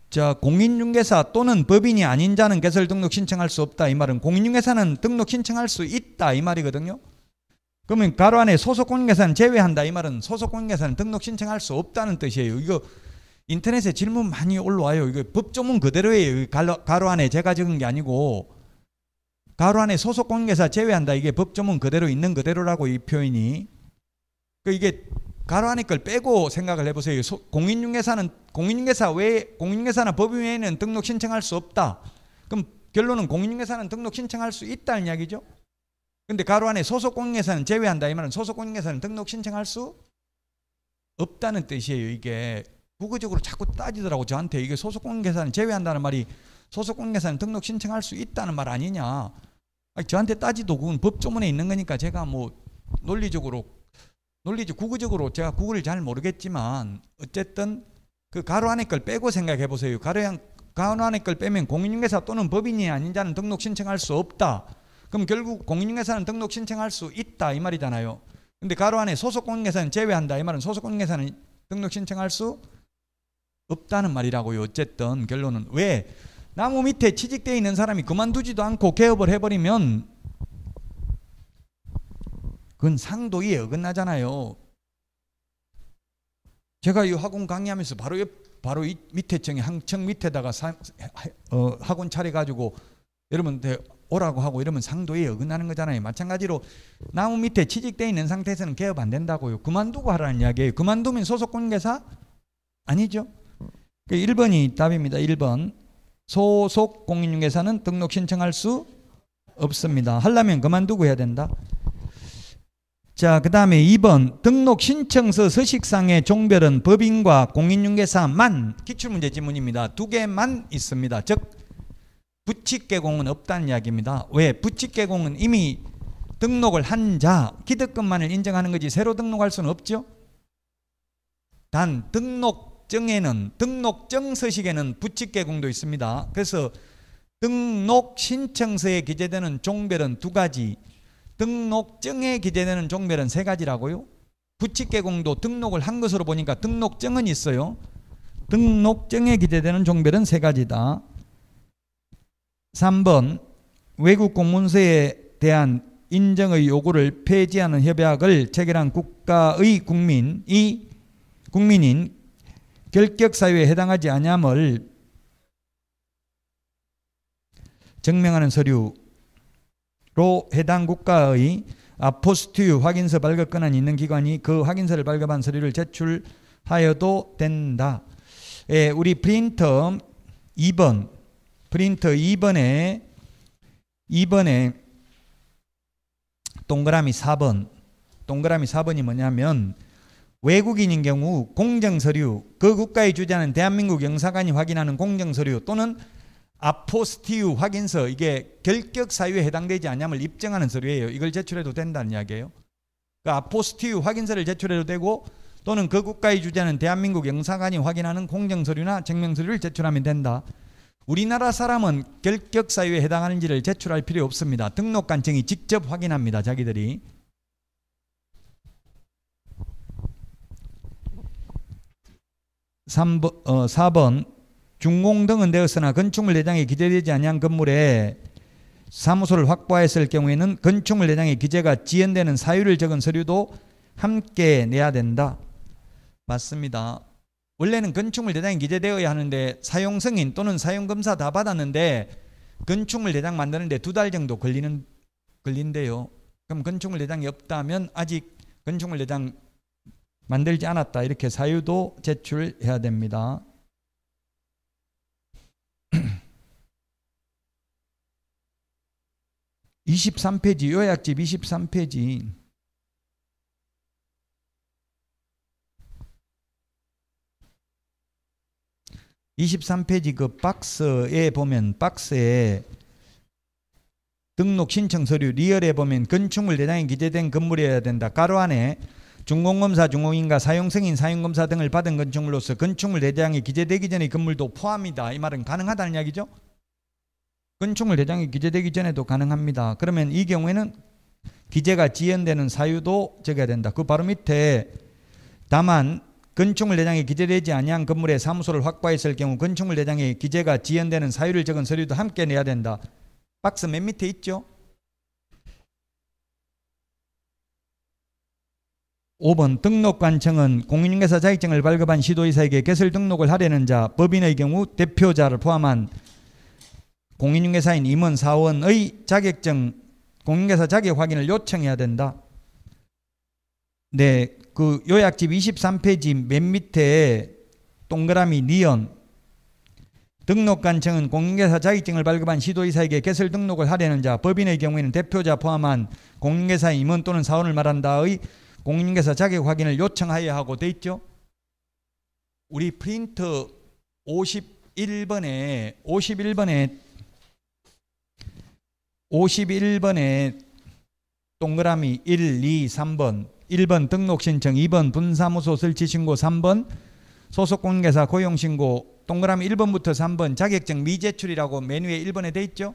자 공인중개사 또는 법인이 아닌 자는 개설 등록 신청할 수 없다 이 말은 공인중개사는 등록 신청할 수 있다 이 말이거든요 그러면 가로 안에 소속 공인사는 제외한다 이 말은 소속 공인회사는 등록 신청할 수 없다는 뜻이에요. 이거 인터넷에 질문 많이 올라와요. 이거 법조문 그대로예요. 가로, 가로 안에 제가 적은 게 아니고 가로 안에 소속 공인회사 제외한다. 이게 법조문 그대로 있는 그대로라고 이 표현이. 그 이게 가로 안에 걸 빼고 생각을 해보세요. 소, 공인중개사는 공인중개사 외 공인중개사나 법인 외에는 등록 신청할 수 없다. 그럼 결론은 공인중개사는 등록 신청할 수 있다는 이야기죠. 근데 가로 안에 소속공인회사는 제외한다 이 말은 소속공인회사는 등록 신청할 수 없다는 뜻이에요. 이게 국어적으로 자꾸 따지더라고 저한테 이게 소속공인회사는 제외한다는 말이 소속공인회사는 등록 신청할 수 있다는 말 아니냐. 아니, 저한테 따지도 그건 법조문에 있는 거니까 제가 뭐 논리적으로 논리적 국어적으로 제가 국어를 잘 모르겠지만 어쨌든 그 가로 안에 걸 빼고 생각해 보세요. 가로, 가로 안에 걸 빼면 공인중개사 또는 법인이 아닌 자는 등록 신청할 수 없다. 그럼 결국 공인중개사는 등록 신청할 수 있다 이 말이잖아요. 근데 가로 안에 소속 공인중개사는 제외한다 이 말은 소속 공인중개사는 등록 신청할 수 없다는 말이라고요. 어쨌든 결론은 왜 나무 밑에 취직돼 있는 사람이 그만두지도 않고 개업을 해버리면 그건 상도에 어긋나잖아요. 제가 이 학원 강의하면서 바로 옆, 바로 이 밑에 층에 한층 밑에다가 사, 어, 학원 차려 가지고 여러분한 오라고 하고 이러면 상도에 어긋나는 거잖아요. 마찬가지로 나무 밑에 취직돼 있는 상태에서는 개업 안 된다고요. 그만두고 하라는 이야기예요. 그만두면 소속 공개사 인 아니죠. 1번이 그 답입니다. 1번. 소속 공인중개사는 등록 신청할 수 없습니다. 하려면 그만두고 해야 된다. 자, 그 다음에 2번 등록 신청서 서식상의 종별은 법인과 공인중개사만 기출문제 지문입니다. 두 개만 있습니다. 즉 부칙개공은 없다는 이야기입니다. 왜? 부칙개공은 이미 등록을 한 자, 기득권만을 인정하는 거지 새로 등록할 수는 없죠. 단 등록증에는 등록증 서식에는 부칙개공도 있습니다. 그래서 등록 신청서에 기재되는 종별은 두 가지, 등록증에 기재되는 종별은 세 가지라고요. 부칙개공도 등록을 한 것으로 보니까 등록증은 있어요. 등록증에 기재되는 종별은 세 가지다. 3번 외국 공문서에 대한 인정의 요구를 폐지하는 협약을 체결한 국가의 국민이 국민인 결격 사유에 해당하지 아니함을 증명하는 서류로 해당 국가의 아포스튜 확인서 발급권한 이 있는 기관이 그 확인서를 발급한 서류를 제출하여도 된다. 예, 우리 프린터 2번 프린터 2번에 2번에 동그라미 4번 동그라미 4번이 뭐냐면 외국인인 경우 공정서류 그 국가의 주재하는 대한민국 영사관이 확인하는 공정서류 또는 아포스티유 확인서 이게 결격 사유에 해당되지 않냐을 입증하는 서류예요. 이걸 제출해도 된다는 이야기예요. 그 아포스티유 확인서를 제출해도 되고 또는 그 국가의 주재하는 대한민국 영사관이 확인하는 공정서류나 증명서류를 제출하면 된다. 우리나라 사람은 결격 사유에 해당하는지를 제출할 필요 없습니다. 등록 관청이 직접 확인합니다. 자기들이 삼번 어, 4번 중공등은 되었으나 건축물 내장에 기재되지 아니한 건물에 사무소를 확보했을 경우에는 건축물 내장의 기재가 지연되는 사유를 적은 서류도 함께 내야 된다. 맞습니다. 원래는 건축물 대장이 기재되어야 하는데 사용 승인 또는 사용 검사 다 받았는데 건축물 대장 만드는데 두 달 정도 걸리는 걸린대요. 그럼 건축물 대장이 없다면 아직 건축물 대장 만들지 않았다 이렇게 사유도 제출해야 됩니다. 2 [CLEARS THROAT] 3 페이지 요약집 2 3 페이지 23페이지 그 박스에 보면 박스에 등록 신청 서류 리얼에 보면 건축물 대장에 기재된 건물이어야 된다. 가로 안에 중공검사, 중공인가, 사용승인, 사용검사 등을 받은 건축물로서 건축물 대장에 기재되기 전의 건물도 포함이다. 이 말은 가능하다는 이야기죠. 건축물 대장에 기재되기 전에도 가능합니다. 그러면 이 경우에는 기재가 지연되는 사유도 적어야 된다. 그 바로 밑에 다만 건축물 대장에 기재되지 아니한 건물의 사무소를 확보했을 경우 건축물 대장에 기재가 지연되는 사유를 적은 서류도 함께 내야 된다. 박스 맨 밑에 있죠? 5번 등록관청은 공인중개사 자격증을 발급한 시도이사에게 개설 등록을 하려는 자 법인의 경우 대표자를 포함한 공인중개사인 임원 사원의 자격증 공인중개사 자격 확인을 요청해야 된다. 네, 그 요약집 23페이지 맨 밑에 동그라미 니언 등록관청은 공인계사 자격증을 발급한 시도이사에게 개설 등록을 하려는 자 법인의 경우에는 대표자 포함한 공인계사 임원 또는 사원을 말한다의 공인계사 자격 확인을 요청하여야 하고 돼 있죠. 우리 프린트 51번에 51번에 51번에 동그라미 1, 2, 3번 1번 등록신청 2번 분사무소 설치신고 3번 소속공개사 고용신고 동그라미 1번부터 3번 자격증 미제출이라고 메뉴에 1번에 돼 있죠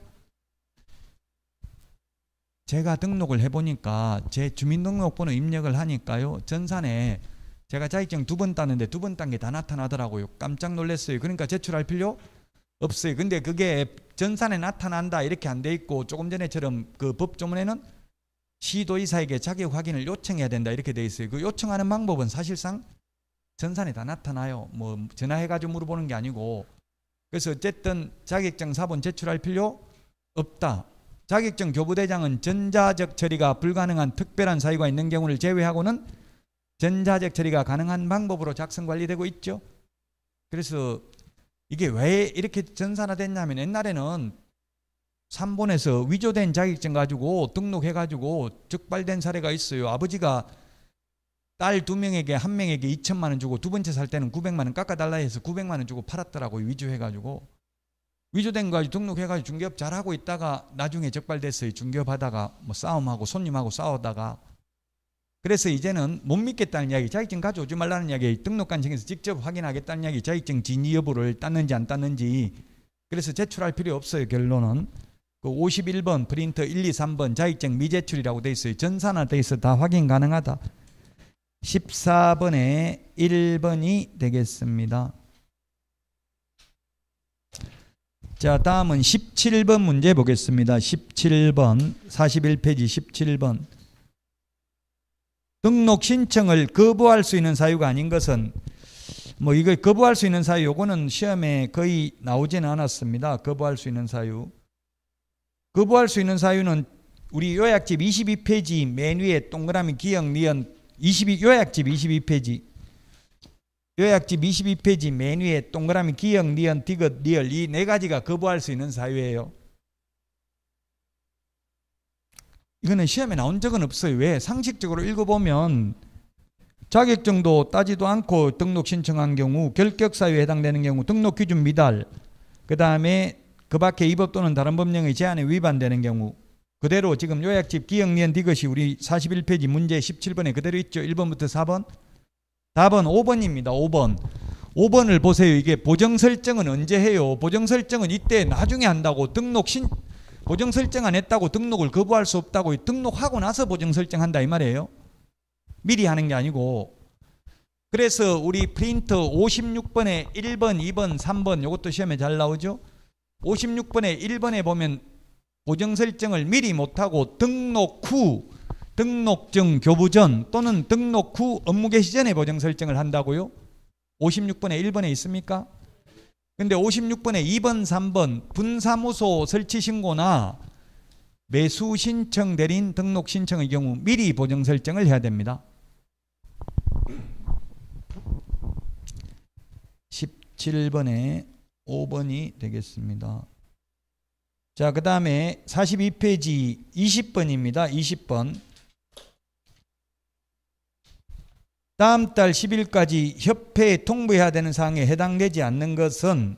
제가 등록을 해보니까 제 주민등록번호 입력을 하니까요 전산에 제가 자격증 두번 따는데 두번딴게다 나타나더라고요 깜짝 놀랐어요 그러니까 제출할 필요 없어요 근데 그게 전산에 나타난다 이렇게 안 돼 있고 조금 전에처럼 그 법조문에는 시도의사에게 자격 확인을 요청해야 된다 이렇게 돼 있어요. 그 요청하는 방법은 사실상 전산에 다 나타나요. 뭐 전화해가지고 물어보는 게 아니고 그래서 어쨌든 자격증 사본 제출할 필요 없다. 자격증 교부대장은 전자적 처리가 불가능한 특별한 사유가 있는 경우를 제외하고는 전자적 처리가 가능한 방법으로 작성 관리되고 있죠. 그래서 이게 왜 이렇게 전산화됐냐면 옛날에는 3번에서 위조된 자격증 가지고 등록해 가지고 적발된 사례가 있어요. 아버지가 딸 두 명에게 한 명에게 2천만 원 주고 두 번째 살 때는 900만 원 깎아 달라 해서 900만 원 주고 팔았더라고요. 위조해 가지고. 위조된 거 가지고 등록해 가지고 중개업 잘하고 있다가 나중에 적발됐어요. 중개업 하다가 뭐 싸움하고 손님하고 싸우다가 그래서 이제는 못 믿겠다는 이야기, 자격증 가져오지 말라는 이야기, 등록관청에서 직접 확인하겠다는 이야기, 자격증 진위 여부를 땄는지 안 땄는지 그래서 제출할 필요 없어요. 결론은 51번 그 프린터 1, 2, 3번 자익증 미제출이라고 돼 있어요. 전산화 돼 있어 다 확인 가능하다. 14번에 1번이 되겠습니다. 자 다음은 17번 문제 보겠습니다. 17번 41페이지 17번 등록 신청을 거부할 수 있는 사유가 아닌 것은 뭐 이거 거부할 수 있는 사유 요거는 시험에 거의 나오지는 않았습니다. 거부할 수 있는 사유 거부할 수 있는 사유는 우리 요약집 22페이지 맨 위에 동그라미 기억 니은 22 요약집 22페이지 요약집 22페이지 맨 위에 동그라미 기억 니언 디귿 리얼 이 네 가지가 거부할 수 있는 사유예요. 이거는 시험에 나온 적은 없어요. 왜? 상식적으로 읽어보면 자격증도 따지도 않고 등록 신청한 경우 결격 사유에 해당되는 경우 등록 기준 미달 그 다음에 그 밖에 입법 또는 다른 법령의 제한에 위반되는 경우 그대로 지금 요약집 기억니은 디귿이 우리 41페이지 문제 17번에 그대로 있죠. 1번부터 4번. 답은 5번입니다. 5번. 5번을 보세요. 이게 보정 설정은 언제 해요? 보정 설정은 이때 나중에 한다고 등록 신 보정 설정 안 했다고 등록을 거부할 수 없다고 등록하고 나서 보정 설정한다 이 말이에요. 미리 하는 게 아니고 그래서 우리 프린트 56번에 1번, 2번, 3번 이것도 시험에 잘 나오죠. 56번에 1번에 보면 고정 설정을 미리 못하고 등록 후 등록증 교부 전 또는 등록 후 업무 개시 전에 보정 설정을 한다고요? 56번에 1번에 있습니까? 근데 56번에 2번, 3번 분사무소 설치 신고나 매수 신청 대리인 등록 신청의 경우 미리 보정 설정을 해야 됩니다. 17번에 5번이 되겠습니다. 자, 그 다음에 42페이지 20번입니다. 20번. 다음 달 10일까지 협회에 통보해야 되는 사항에 해당되지 않는 것은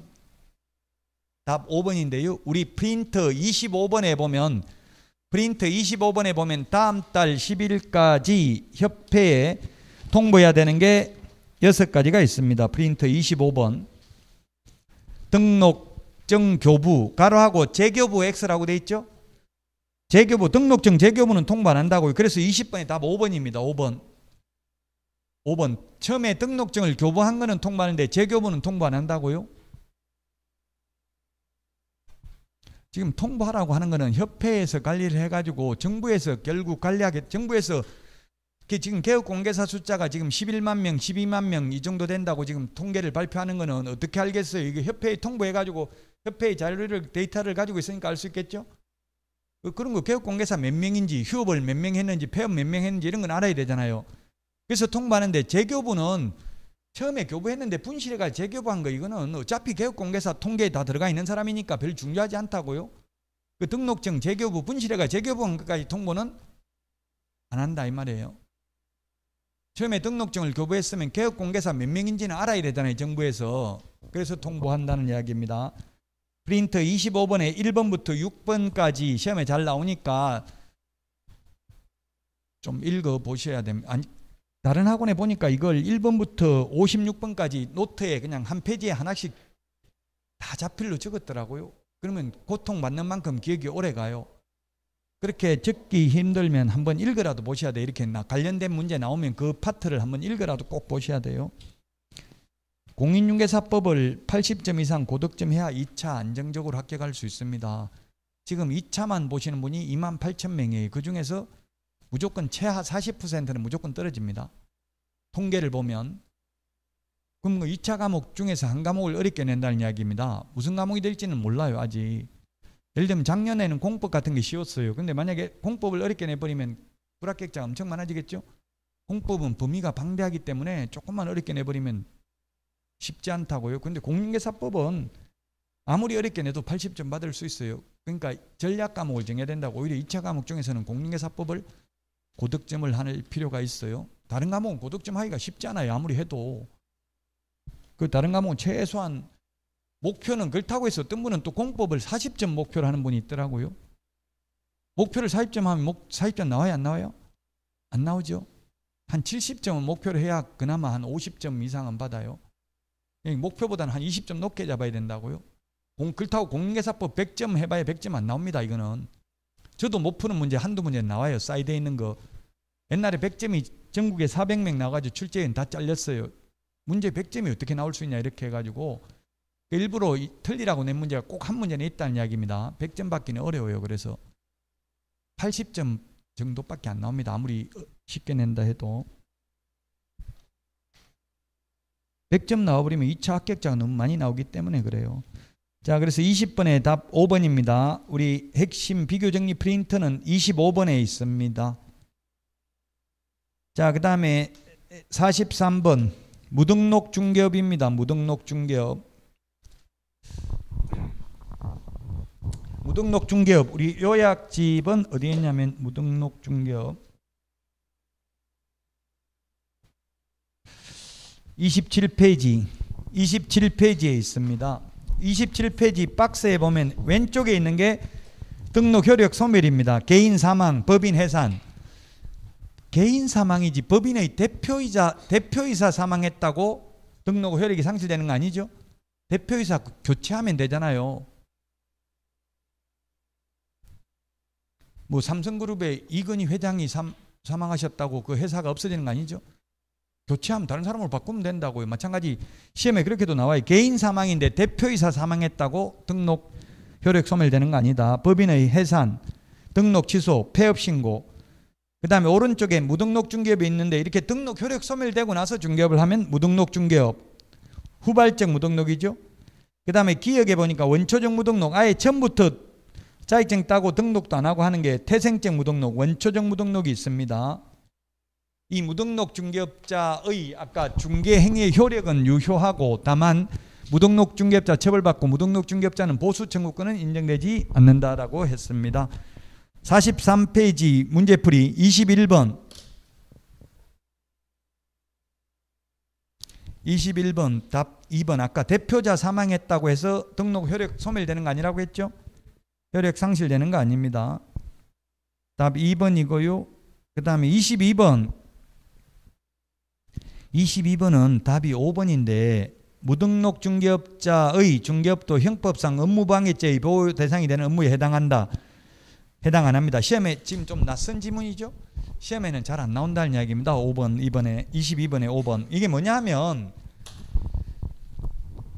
답 5번인데요. 우리 프린터 25번에 보면 프린터 25번에 보면 다음 달 10일까지 협회에 통보해야 되는 게 6가지가 있습니다. 프린터 25번. 등록증 교부 가로하고 재교부 X라고 돼 있죠. 재교부 등록증 재교부는 통보 안 한다고요. 그래서 20번이 답 5번입니다. 5번. 5번. 처음에 등록증을 교부한 거는 통보하는데 재교부는 통보 안 한다고요. 지금 통보하라고 하는 거는 협회에서 관리를 해가지고 정부에서 결국 관리하게 정부에서 그 지금 개업 공개사 숫자가 지금 11만 명, 12만 명 이 정도 된다고 지금 통계를 발표하는 거는 어떻게 알겠어요? 이게 협회에 통보해 가지고 협회의 자료를 데이터를 가지고 있으니까 알 수 있겠죠? 그, 그런 거 개업 공개사 몇 명인지 휴업을 몇 명 했는지 폐업 몇 명 했는지 이런 건 알아야 되잖아요. 그래서 통보하는데 재교부는 처음에 교부했는데 분실해가 재교부한 거 이거는 어차피 개업 공개사 통계에 다 들어가 있는 사람이니까 별 중요하지 않다고요. 그 등록증 재교부 분실해가 재교부한 것까지 통보는 안 한다 이 말이에요. 처음에 등록증을 교부했으면 개업 공개사 몇 명인지는 알아야 되잖아요. 정부에서. 그래서 통보한다는 이야기입니다. 프린트 25번에 1번부터 6번까지 시험에 잘 나오니까 좀 읽어 보셔야 됩니다. 아니, 다른 학원에 보니까 이걸 1번부터 56번까지 노트에 그냥 한 페이지에 하나씩 다 자필로 적었더라고요. 그러면 고통받는 만큼 기억이 오래 가요. 그렇게 적기 힘들면 한 번 읽으라도 보셔야 돼. 이렇게 나 관련된 문제 나오면 그 파트를 한 번 읽으라도 꼭 보셔야 돼요. 공인중개사법을 80점 이상 고득점 해야 2차 안정적으로 합격할 수 있습니다. 지금 2차만 보시는 분이 2만 8천 명이에요. 그 중에서 무조건 최하 40%는 무조건 떨어집니다. 통계를 보면 그럼 그 2차 과목 중에서 한 과목을 어렵게 낸다는 이야기입니다. 무슨 과목이 될지는 몰라요 아직. 예를 들면 작년에는 공법 같은 게 쉬웠어요. 근데 만약에 공법을 어렵게 내버리면 불합격자가 엄청 많아지겠죠? 공법은 범위가 방대하기 때문에 조금만 어렵게 내버리면 쉽지 않다고요. 근데 공인계사법은 아무리 어렵게 내도 80점 받을 수 있어요. 그러니까 전략 과목을 정해야 된다고 오히려 2차 과목 중에서는 공인계사법을 고득점을 할 필요가 있어요. 다른 과목은 고득점 하기가 쉽지 않아요. 아무리 해도. 그 다른 과목은 최소한 목표는 그렇다고 해서 어떤 분은 또 공법을 40점 목표로 하는 분이 있더라고요. 목표를 40점 하면 목, 40점 나와요? 안 나와요? 안 나오죠. 한 70점은 목표를 해야 그나마 한 50점 이상은 받아요. 예, 목표보다는 한 20점 높게 잡아야 된다고요. 공, 그렇다고 공인계사법 100점 해봐야 100점 안 나옵니다. 이거는. 저도 못 푸는 문제 한두 문제 나와요. 사이드에 있는 거. 옛날에 100점이 전국에 400명 나가지고 출제인 다 잘렸어요. 문제 100점이 어떻게 나올 수 있냐 이렇게 해가지고 일부러 틀리라고 낸 문제가 꼭 한 문제는 있다는 이야기입니다. 100점 받기는 어려워요. 그래서 80점 정도밖에 안 나옵니다. 아무리 쉽게 낸다 해도. 100점 나와버리면 2차 합격자가 너무 많이 나오기 때문에 그래요. 자, 그래서 20번의 답 5번입니다. 우리 핵심 비교 정리 프린터는 25번에 있습니다. 자, 그 다음에 43번. 무등록 중개업입니다. 무등록 중개업. 무등록 중개업 우리 요약집은 어디에 있냐면 무등록 중개업 27페이지 27페이지에 있습니다 27페이지 박스에 보면 왼쪽에 있는 게 등록 효력 소멸입니다 개인 사망 법인 해산 개인 사망이지 법인의 대표이자 대표이사 사망했다고 등록 효력이 상실되는 거 아니죠 대표이사 교체하면 되잖아요 뭐 삼성그룹의 이건희 회장이 삼, 사망하셨다고 그 회사가 없어지는 거 아니죠? 교체하면 다른 사람으로 바꾸면 된다고요. 마찬가지 시험에 그렇게도 나와요. 개인 사망인데 대표이사 사망했다고 등록 효력 소멸되는 거 아니다. 법인의 해산, 등록 취소, 폐업 신고. 그다음에 오른쪽에 무등록 중개업이 있는데 이렇게 등록 효력 소멸되고 나서 중개업을 하면 무등록 중개업. 후발적 무등록이죠. 그다음에 기억에 보니까 원초적 무등록 아예 처음부터 자격증 따고 등록도 안 하고 하는 게 태생증 무등록, 원초적 무등록이 있습니다. 이 무등록 중개업자의 아까 중개행위의 효력은 유효하고 다만 무등록 중개업자 처벌받고 무등록 중개업자는 보수 청구권은 인정되지 않는다라고 했습니다. 43페이지 문제풀이 21번 21번 답 2번 아까 대표자 사망했다고 해서 등록 효력 소멸되는 거 아니라고 했죠? 혈액 상실되는 거 아닙니다. 답 2번이고요. 그 다음에 22번. 22번은 답이 5번인데 무등록 중개업자의 중개업도 형법상 업무방해죄의 보호 대상이 되는 업무에 해당한다. 해당 안 합니다. 시험에 지금 좀 낯선 지문이죠. 시험에는 잘 안 나온다는 이야기입니다. 5번, 2번에 22번에 5번. 이게 뭐냐 하면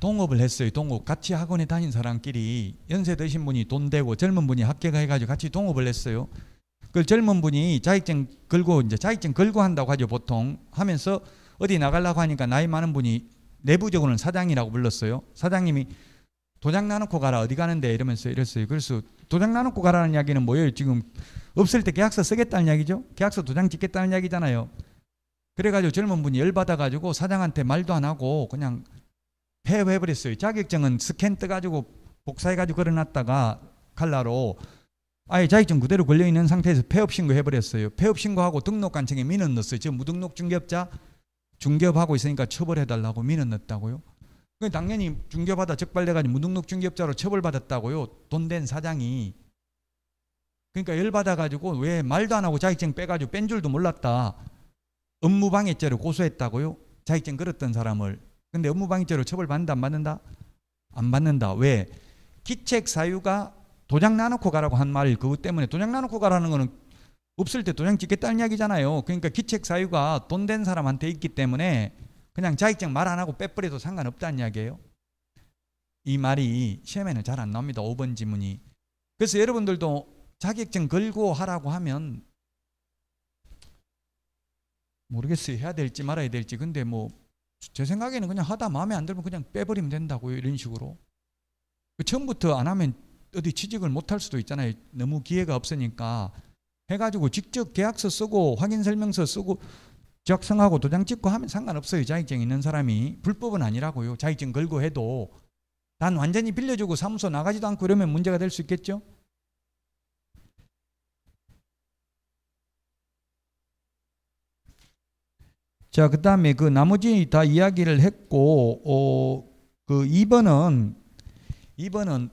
동업을 했어요. 동업 같이 학원에 다닌 사람끼리 연세 드신 분이 돈 되고 젊은 분이 합계가 해가지고 같이 동업을 했어요. 그 젊은 분이 자격증 걸고 이제 자격증 걸고 한다고 하죠 보통 하면서 어디 나가려고 하니까 나이 많은 분이 내부적으로는 사장이라고 불렀어요. 사장님이 도장 나놓고 가라 어디 가는데 이러면서 이랬어요. 그래서 도장 나놓고 가라는 이야기는 뭐예요? 지금 없을 때 계약서 쓰겠다는 이야기죠. 계약서 도장 찍겠다는 이야기잖아요. 그래가지고 젊은 분이 열받아가지고 사장한테 말도 안 하고 그냥 폐업해버렸어요. 자격증은 스캔 떠가지고 복사해가지고 걸어놨다가 칼라로 아예 자격증 그대로 걸려있는 상태에서 폐업 신고 해버렸어요. 폐업 신고하고 등록 관청에 민원 넣었어요. 지금 무등록 중개업자 중개업하고 있으니까 처벌해달라고 민원 넣었다고요. 당연히 중개업하다 적발돼가지고 무등록 중개업자로 처벌받았다고요. 돈 된 사장이. 그러니까 열받아가지고 왜 말도 안 하고 자격증 빼가지고 뺀 줄도 몰랐다. 업무방해죄로 고소했다고요. 자격증 걸었던 사람을 근데 업무방해죄로 처벌받는다 안 받는다? 안 받는다. 왜? 기책 사유가 도장 나놓고 가라고 한 말 그것 때문에 도장 나놓고 가라는 거는 없을 때 도장 찍겠다는 이야기잖아요. 그러니까 기책 사유가 돈 된 사람한테 있기 때문에 그냥 자격증 말 안 하고 빼버려도 상관없다는 이야기예요. 이 말이 시험에는 잘 안 나옵니다. 5번 지문이. 그래서 여러분들도 자격증 걸고 하라고 하면 모르겠어요. 해야 될지 말아야 될지. 근데 뭐제 생각에는 그냥 하다 마음에 안 들면 그냥 빼버리면 된다고요. 이런 식으로. 그 처음부터 안 하면 어디 취직을 못 할 수도 있잖아요. 너무 기회가 없으니까. 해가지고 직접 계약서 쓰고 확인 설명서 쓰고 적성하고 도장 찍고 하면 상관없어요. 자격증 있는 사람이. 불법은 아니라고요. 자격증 걸고 해도. 난 완전히 빌려주고 사무소 나가지도 않고 이러면 문제가 될 수 있겠죠? 자, 그 다음에 그 나머지 다 이야기를 했고, 어, 그 2번은, 2번은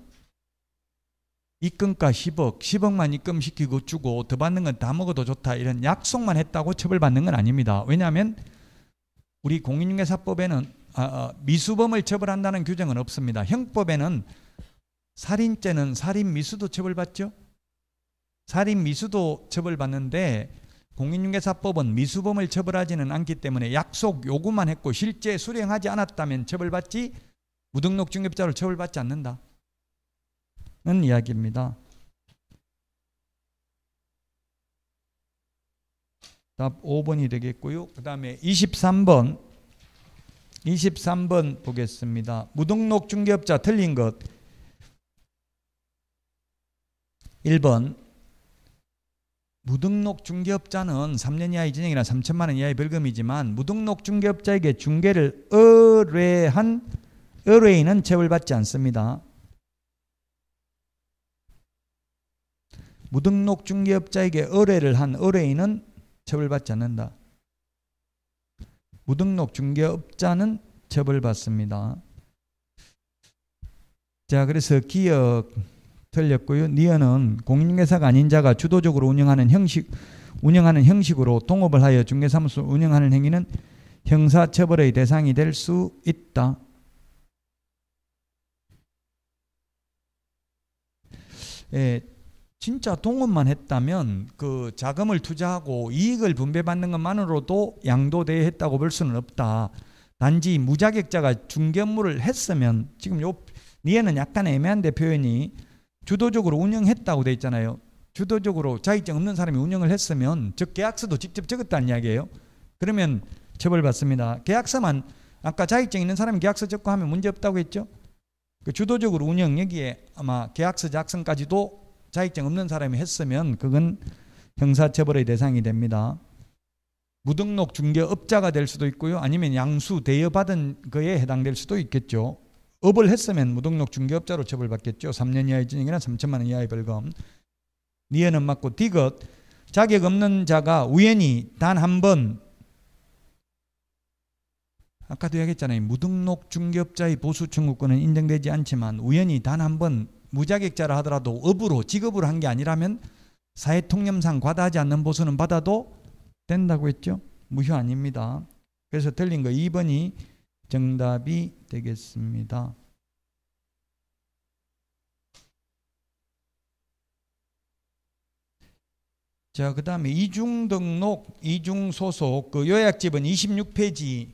입금가 10억, 10억만 입금시키고 주고 더 받는 건 다 먹어도 좋다. 이런 약속만 했다고 처벌받는 건 아닙니다. 왜냐하면 우리 공인중개사법에는 아, 아, 미수범을 처벌한다는 규정은 없습니다. 형법에는 살인죄는 살인 미수도 처벌받죠. 살인 미수도 처벌받는데 공인중개사법은 미수범을 처벌하지는 않기 때문에 약속 요구만 했고 실제 수령하지 않았다면 처벌받지 무등록 중개업자를 처벌받지 않는다. 는 이야기입니다. 답 5번이 되겠고요. 그 다음에 23번 23번 보겠습니다. 무등록 중개업자 틀린 것 1번 무등록 중개업자는 3년 이하의 징역이나 3천만 원 이하의 벌금이지만 무등록 중개업자에게 중개를 의뢰한 의뢰인은 처벌받지 않습니다. 무등록 중개업자에게 의뢰를 한 의뢰인은 처벌받지 않는다. 무등록 중개업자는 처벌받습니다. 자, 그래서 기억 틀렸고요. 니어는 공인중개사가 아닌 자가 주도적으로 운영하는 형식 운영하는 형식으로 동업을 하여 중개사무소 운영하는 행위는 형사처벌의 대상이 될 수 있다. 예, 진짜 동업만 했다면 그 자금을 투자하고 이익을 분배받는 것만으로도 양도대했다고 볼 수는 없다. 단지 무자격자가 중개업무를 했으면 지금 요 니에는 약간 애매한데 표현이 주도적으로 운영했다고 돼 있잖아요. 주도적으로 자격증 없는 사람이 운영을 했으면 즉 계약서도 직접 적었다는 이야기예요. 그러면 처벌받습니다. 계약서만 아까 자격증 있는 사람이 계약서 적고 하면 문제없다고 했죠. 그 주도적으로 운영 여기에 아마 계약서 작성까지도 자격증 없는 사람이 했으면 그건 형사처벌의 대상이 됩니다. 무등록 중개업자가 될 수도 있고요. 아니면 양수 대여받은 거에 해당될 수도 있겠죠. 업을 했으면 무등록 중개업자로 처벌받겠죠. 3년 이하의 징역이나 3천만 원 이하의 벌금. 니에는 맞고 디귿 자격 없는 자가 우연히 단 한 번 아까도 이기했잖아요 무등록 중개업자의 보수 청구권은 인정되지 않지만 우연히 단 한 번 무자격자라 하더라도 업으로 직업으로 한 게 아니라면 사회 통념상 과다하지 않는 보수는 받아도 된다고 했죠. 무효 아닙니다. 그래서 틀린 거 2번이 정답이 되겠습니다. 자, 그 다음에 이중 등록, 이중 소속, 그 요약집은 26페이지,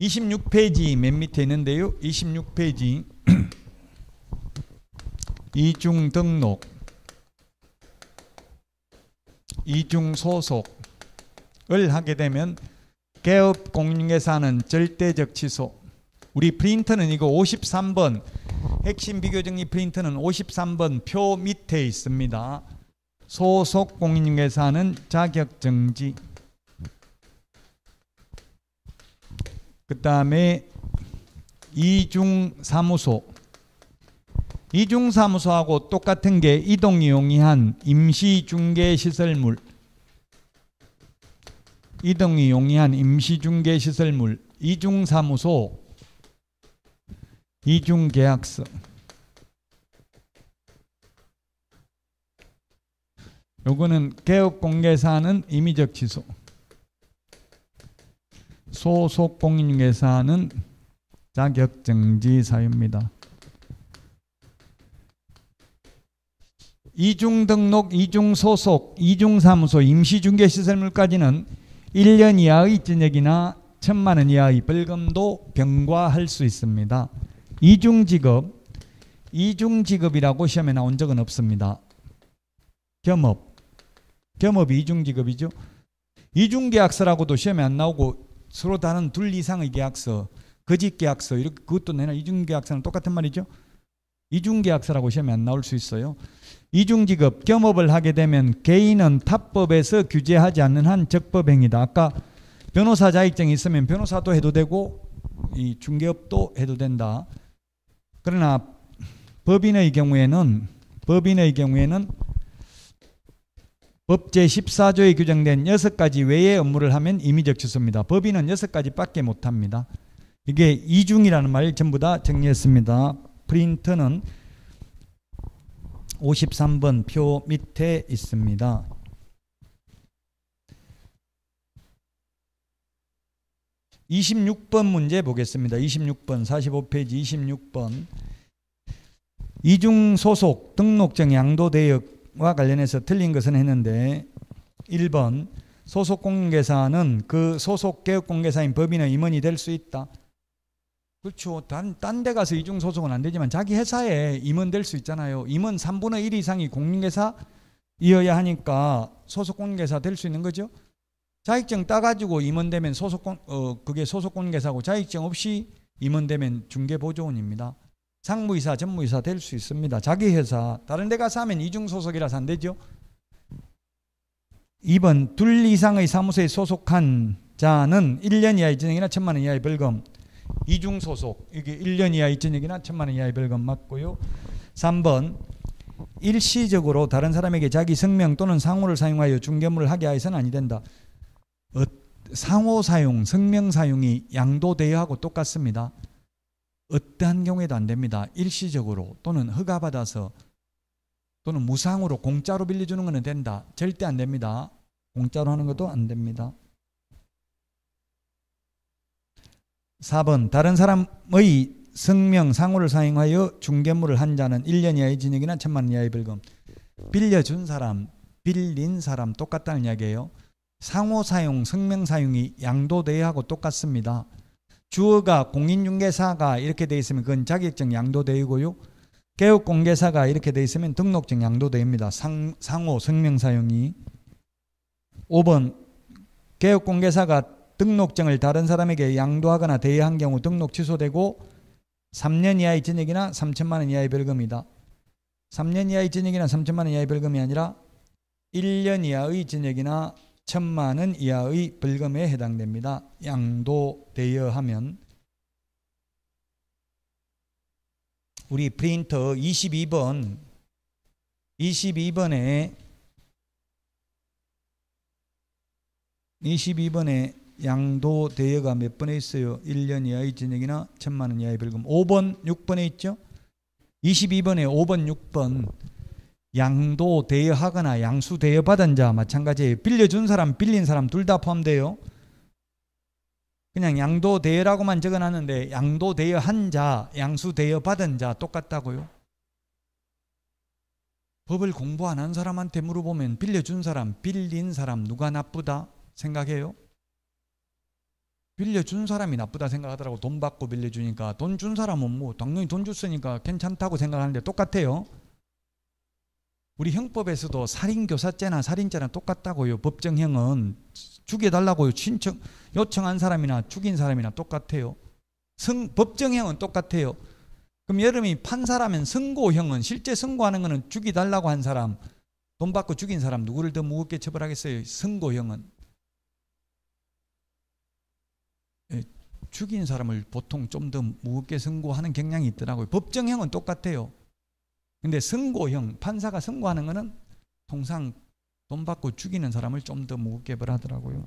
26페이지 맨 밑에 있는데요. 26페이지. [CLEARS THROAT] 이중 등록, 이중 소속을 하게 되면 개업 공인회사는 절대적 취소, 우리 프린터는 이거 53번 핵심 비교정리 프린터는 53번 표 밑에 있습니다. 소속 공인중개사는 자격정지 그 다음에 이중사무소 이중사무소하고 똑같은 게 이동이용이한 임시중개시설물 이동이용이한 임시중개시설물 이중사무소 이중 계약서 요거는 개업 공개사는 임의적 취소 소속 공인중사는 자격정지 사유입니다. 이중등록, 이중소속, 이중사무소, 임시중개시설물까지는 1년 이하의 징역이나 천만원 이하의 벌금도 병과할 수 있습니다. 이중직업, 이중직업이라고 시험에 나온 적은 없습니다. 겸업, 겸업이 이중직업이죠. 이중계약서라고도 시험에 안 나오고 서로 다른 둘 이상의 계약서, 거짓계약서 이렇게 그것도 내나 이중계약서는 똑같은 말이죠. 이중계약서라고 시험에 안 나올 수 있어요. 이중직업 겸업을 하게 되면 개인은 탑법에서 규제하지 않는 한 적법행위다. 아까 변호사 자격증이 있으면 변호사도 해도 되고 이 중개업도 해도 된다. 그러나 법인의 경우에는 법인의 경우에는 법제 14조에 규정된 6가지 외의 업무를 하면 임의적 취소입니다. 법인은 6가지밖에 못합니다. 이게 이중이라는 말 전부 다 정리했습니다. 프린트는 53번 표 밑에 있습니다. 26번 문제 보겠습니다. 26번 45페이지 26번 이중 소속 등록증 양도 대역과 관련해서 틀린 것은 했는데 1번 소속 공개사는 그 소속 개혁 공개사인 법인의 임원이 될 수 있다. 그렇죠. 딴, 딴데 가서 이중 소속은 안 되지만 자기 회사에 임원 될 수 있잖아요. 임원 3분의 1 이상이 공인회사이어야 하니까 소속 공개사 될 수 있는 거죠. 자격증 따가지고 임원되면 소속공 어 그게 소속공개사고 자격증 없이 임원되면 중개보조원입니다. 상무이사, 전무이사 될 수 있습니다. 자기 회사 다른 데 가서 하면 이중소속이라서 안 되죠. 2번 둘 이상의 사무소에 소속한 자는 1년 이하의 징역이나 1 천만 원 이하의 벌금 이중소속 이게 1년 이하의 징역이나 1 천만 원 이하의 벌금 맞고요. 3번 일시적으로 다른 사람에게 자기 성명 또는 상호를 사용하여 중개물을 하게 하여서는 아니 된다. 어, 상호 사용, 성명 사용이 양도 대여하고 똑같습니다. 어떠한 경우에도 안 됩니다. 일시적으로 또는 허가 받아서 또는 무상으로 공짜로 빌려주는 것은 된다. 절대 안 됩니다. 공짜로 하는 것도 안 됩니다. 4번 다른 사람의 성명 상호를 사용하여 중개물을 한 자는 1년 이하의 징역이나 천만 이하의 벌금 빌려준 사람 빌린 사람 똑같다는 이야기예요. 상호사용, 성명사용이 양도대여하고 똑같습니다. 주어가 공인중개사가 이렇게 돼 있으면 그건 자격증 양도대이고요. 개업공개사가 이렇게 돼 있으면 등록증 양도대입니다. 상, 상호 성명사용이 5번 개업공개사가 등록증을 다른 사람에게 양도하거나 대여한 경우 등록 취소되고 3년 이하의 징역이나 3천만 원 이하의 벌금이다. 3년 이하의 징역이나 3천만 원 이하의 벌금이 아니라 1년 이하의 징역이나 천만 원 이하의 벌금에 해당됩니다. 양도되어 하면 우리 프린터 22번 22번에 22번에 양도 대여가 몇 번에 있어요? 1년 이하의 징역이나 천만 원 이하의 벌금. 5번, 6번에 있죠? 22번에 5번, 6번 양도 대여하거나 양수 대여받은 자 마찬가지예요. 빌려준 사람, 빌린 사람 둘 다 포함돼요. 그냥 양도 대여라고만 적어놨는데 양도 대여한 자, 양수 대여받은 자 똑같다고요. 법을 공부 안 한 사람한테 물어보면 빌려준 사람, 빌린 사람 누가 나쁘다 생각해요? 빌려준 사람이 나쁘다 생각하더라고 돈 받고 빌려주니까 돈 준 사람은 뭐 당연히 돈 줬으니까 괜찮다고 생각하는데 똑같아요. 우리 형법에서도 살인교사죄나 살인죄나 똑같다고요. 법정형은 죽여달라고요. 신청, 요청한 사람이나 죽인 사람이나 똑같아요. 성, 법정형은 똑같아요. 그럼 여름이 판사라면 선고형은 실제 선고하는 것은 죽이달라고 한 사람, 돈 받고 죽인 사람 누구를 더 무겁게 처벌하겠어요? 선고형은. 예, 죽인 사람을 보통 좀 더 무겁게 선고하는 경향이 있더라고요. 법정형은 똑같아요. 근데 선고형 판사가 선고하는 거는 통상 돈 받고 죽이는 사람을 좀 더 무겁게 벌하더라고요.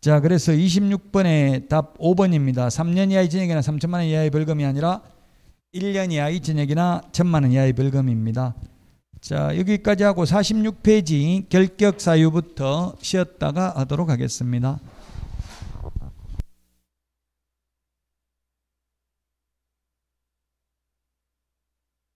자, 그래서 26번의 답 5번입니다. 3년 이하의 징역이나 3천만 원 이하의 벌금이 아니라 1년 이하의 징역이나 1천만 원 이하의 벌금입니다. 자, 여기까지 하고 46페이지 결격 사유부터 쉬었다가 하도록 하겠습니다.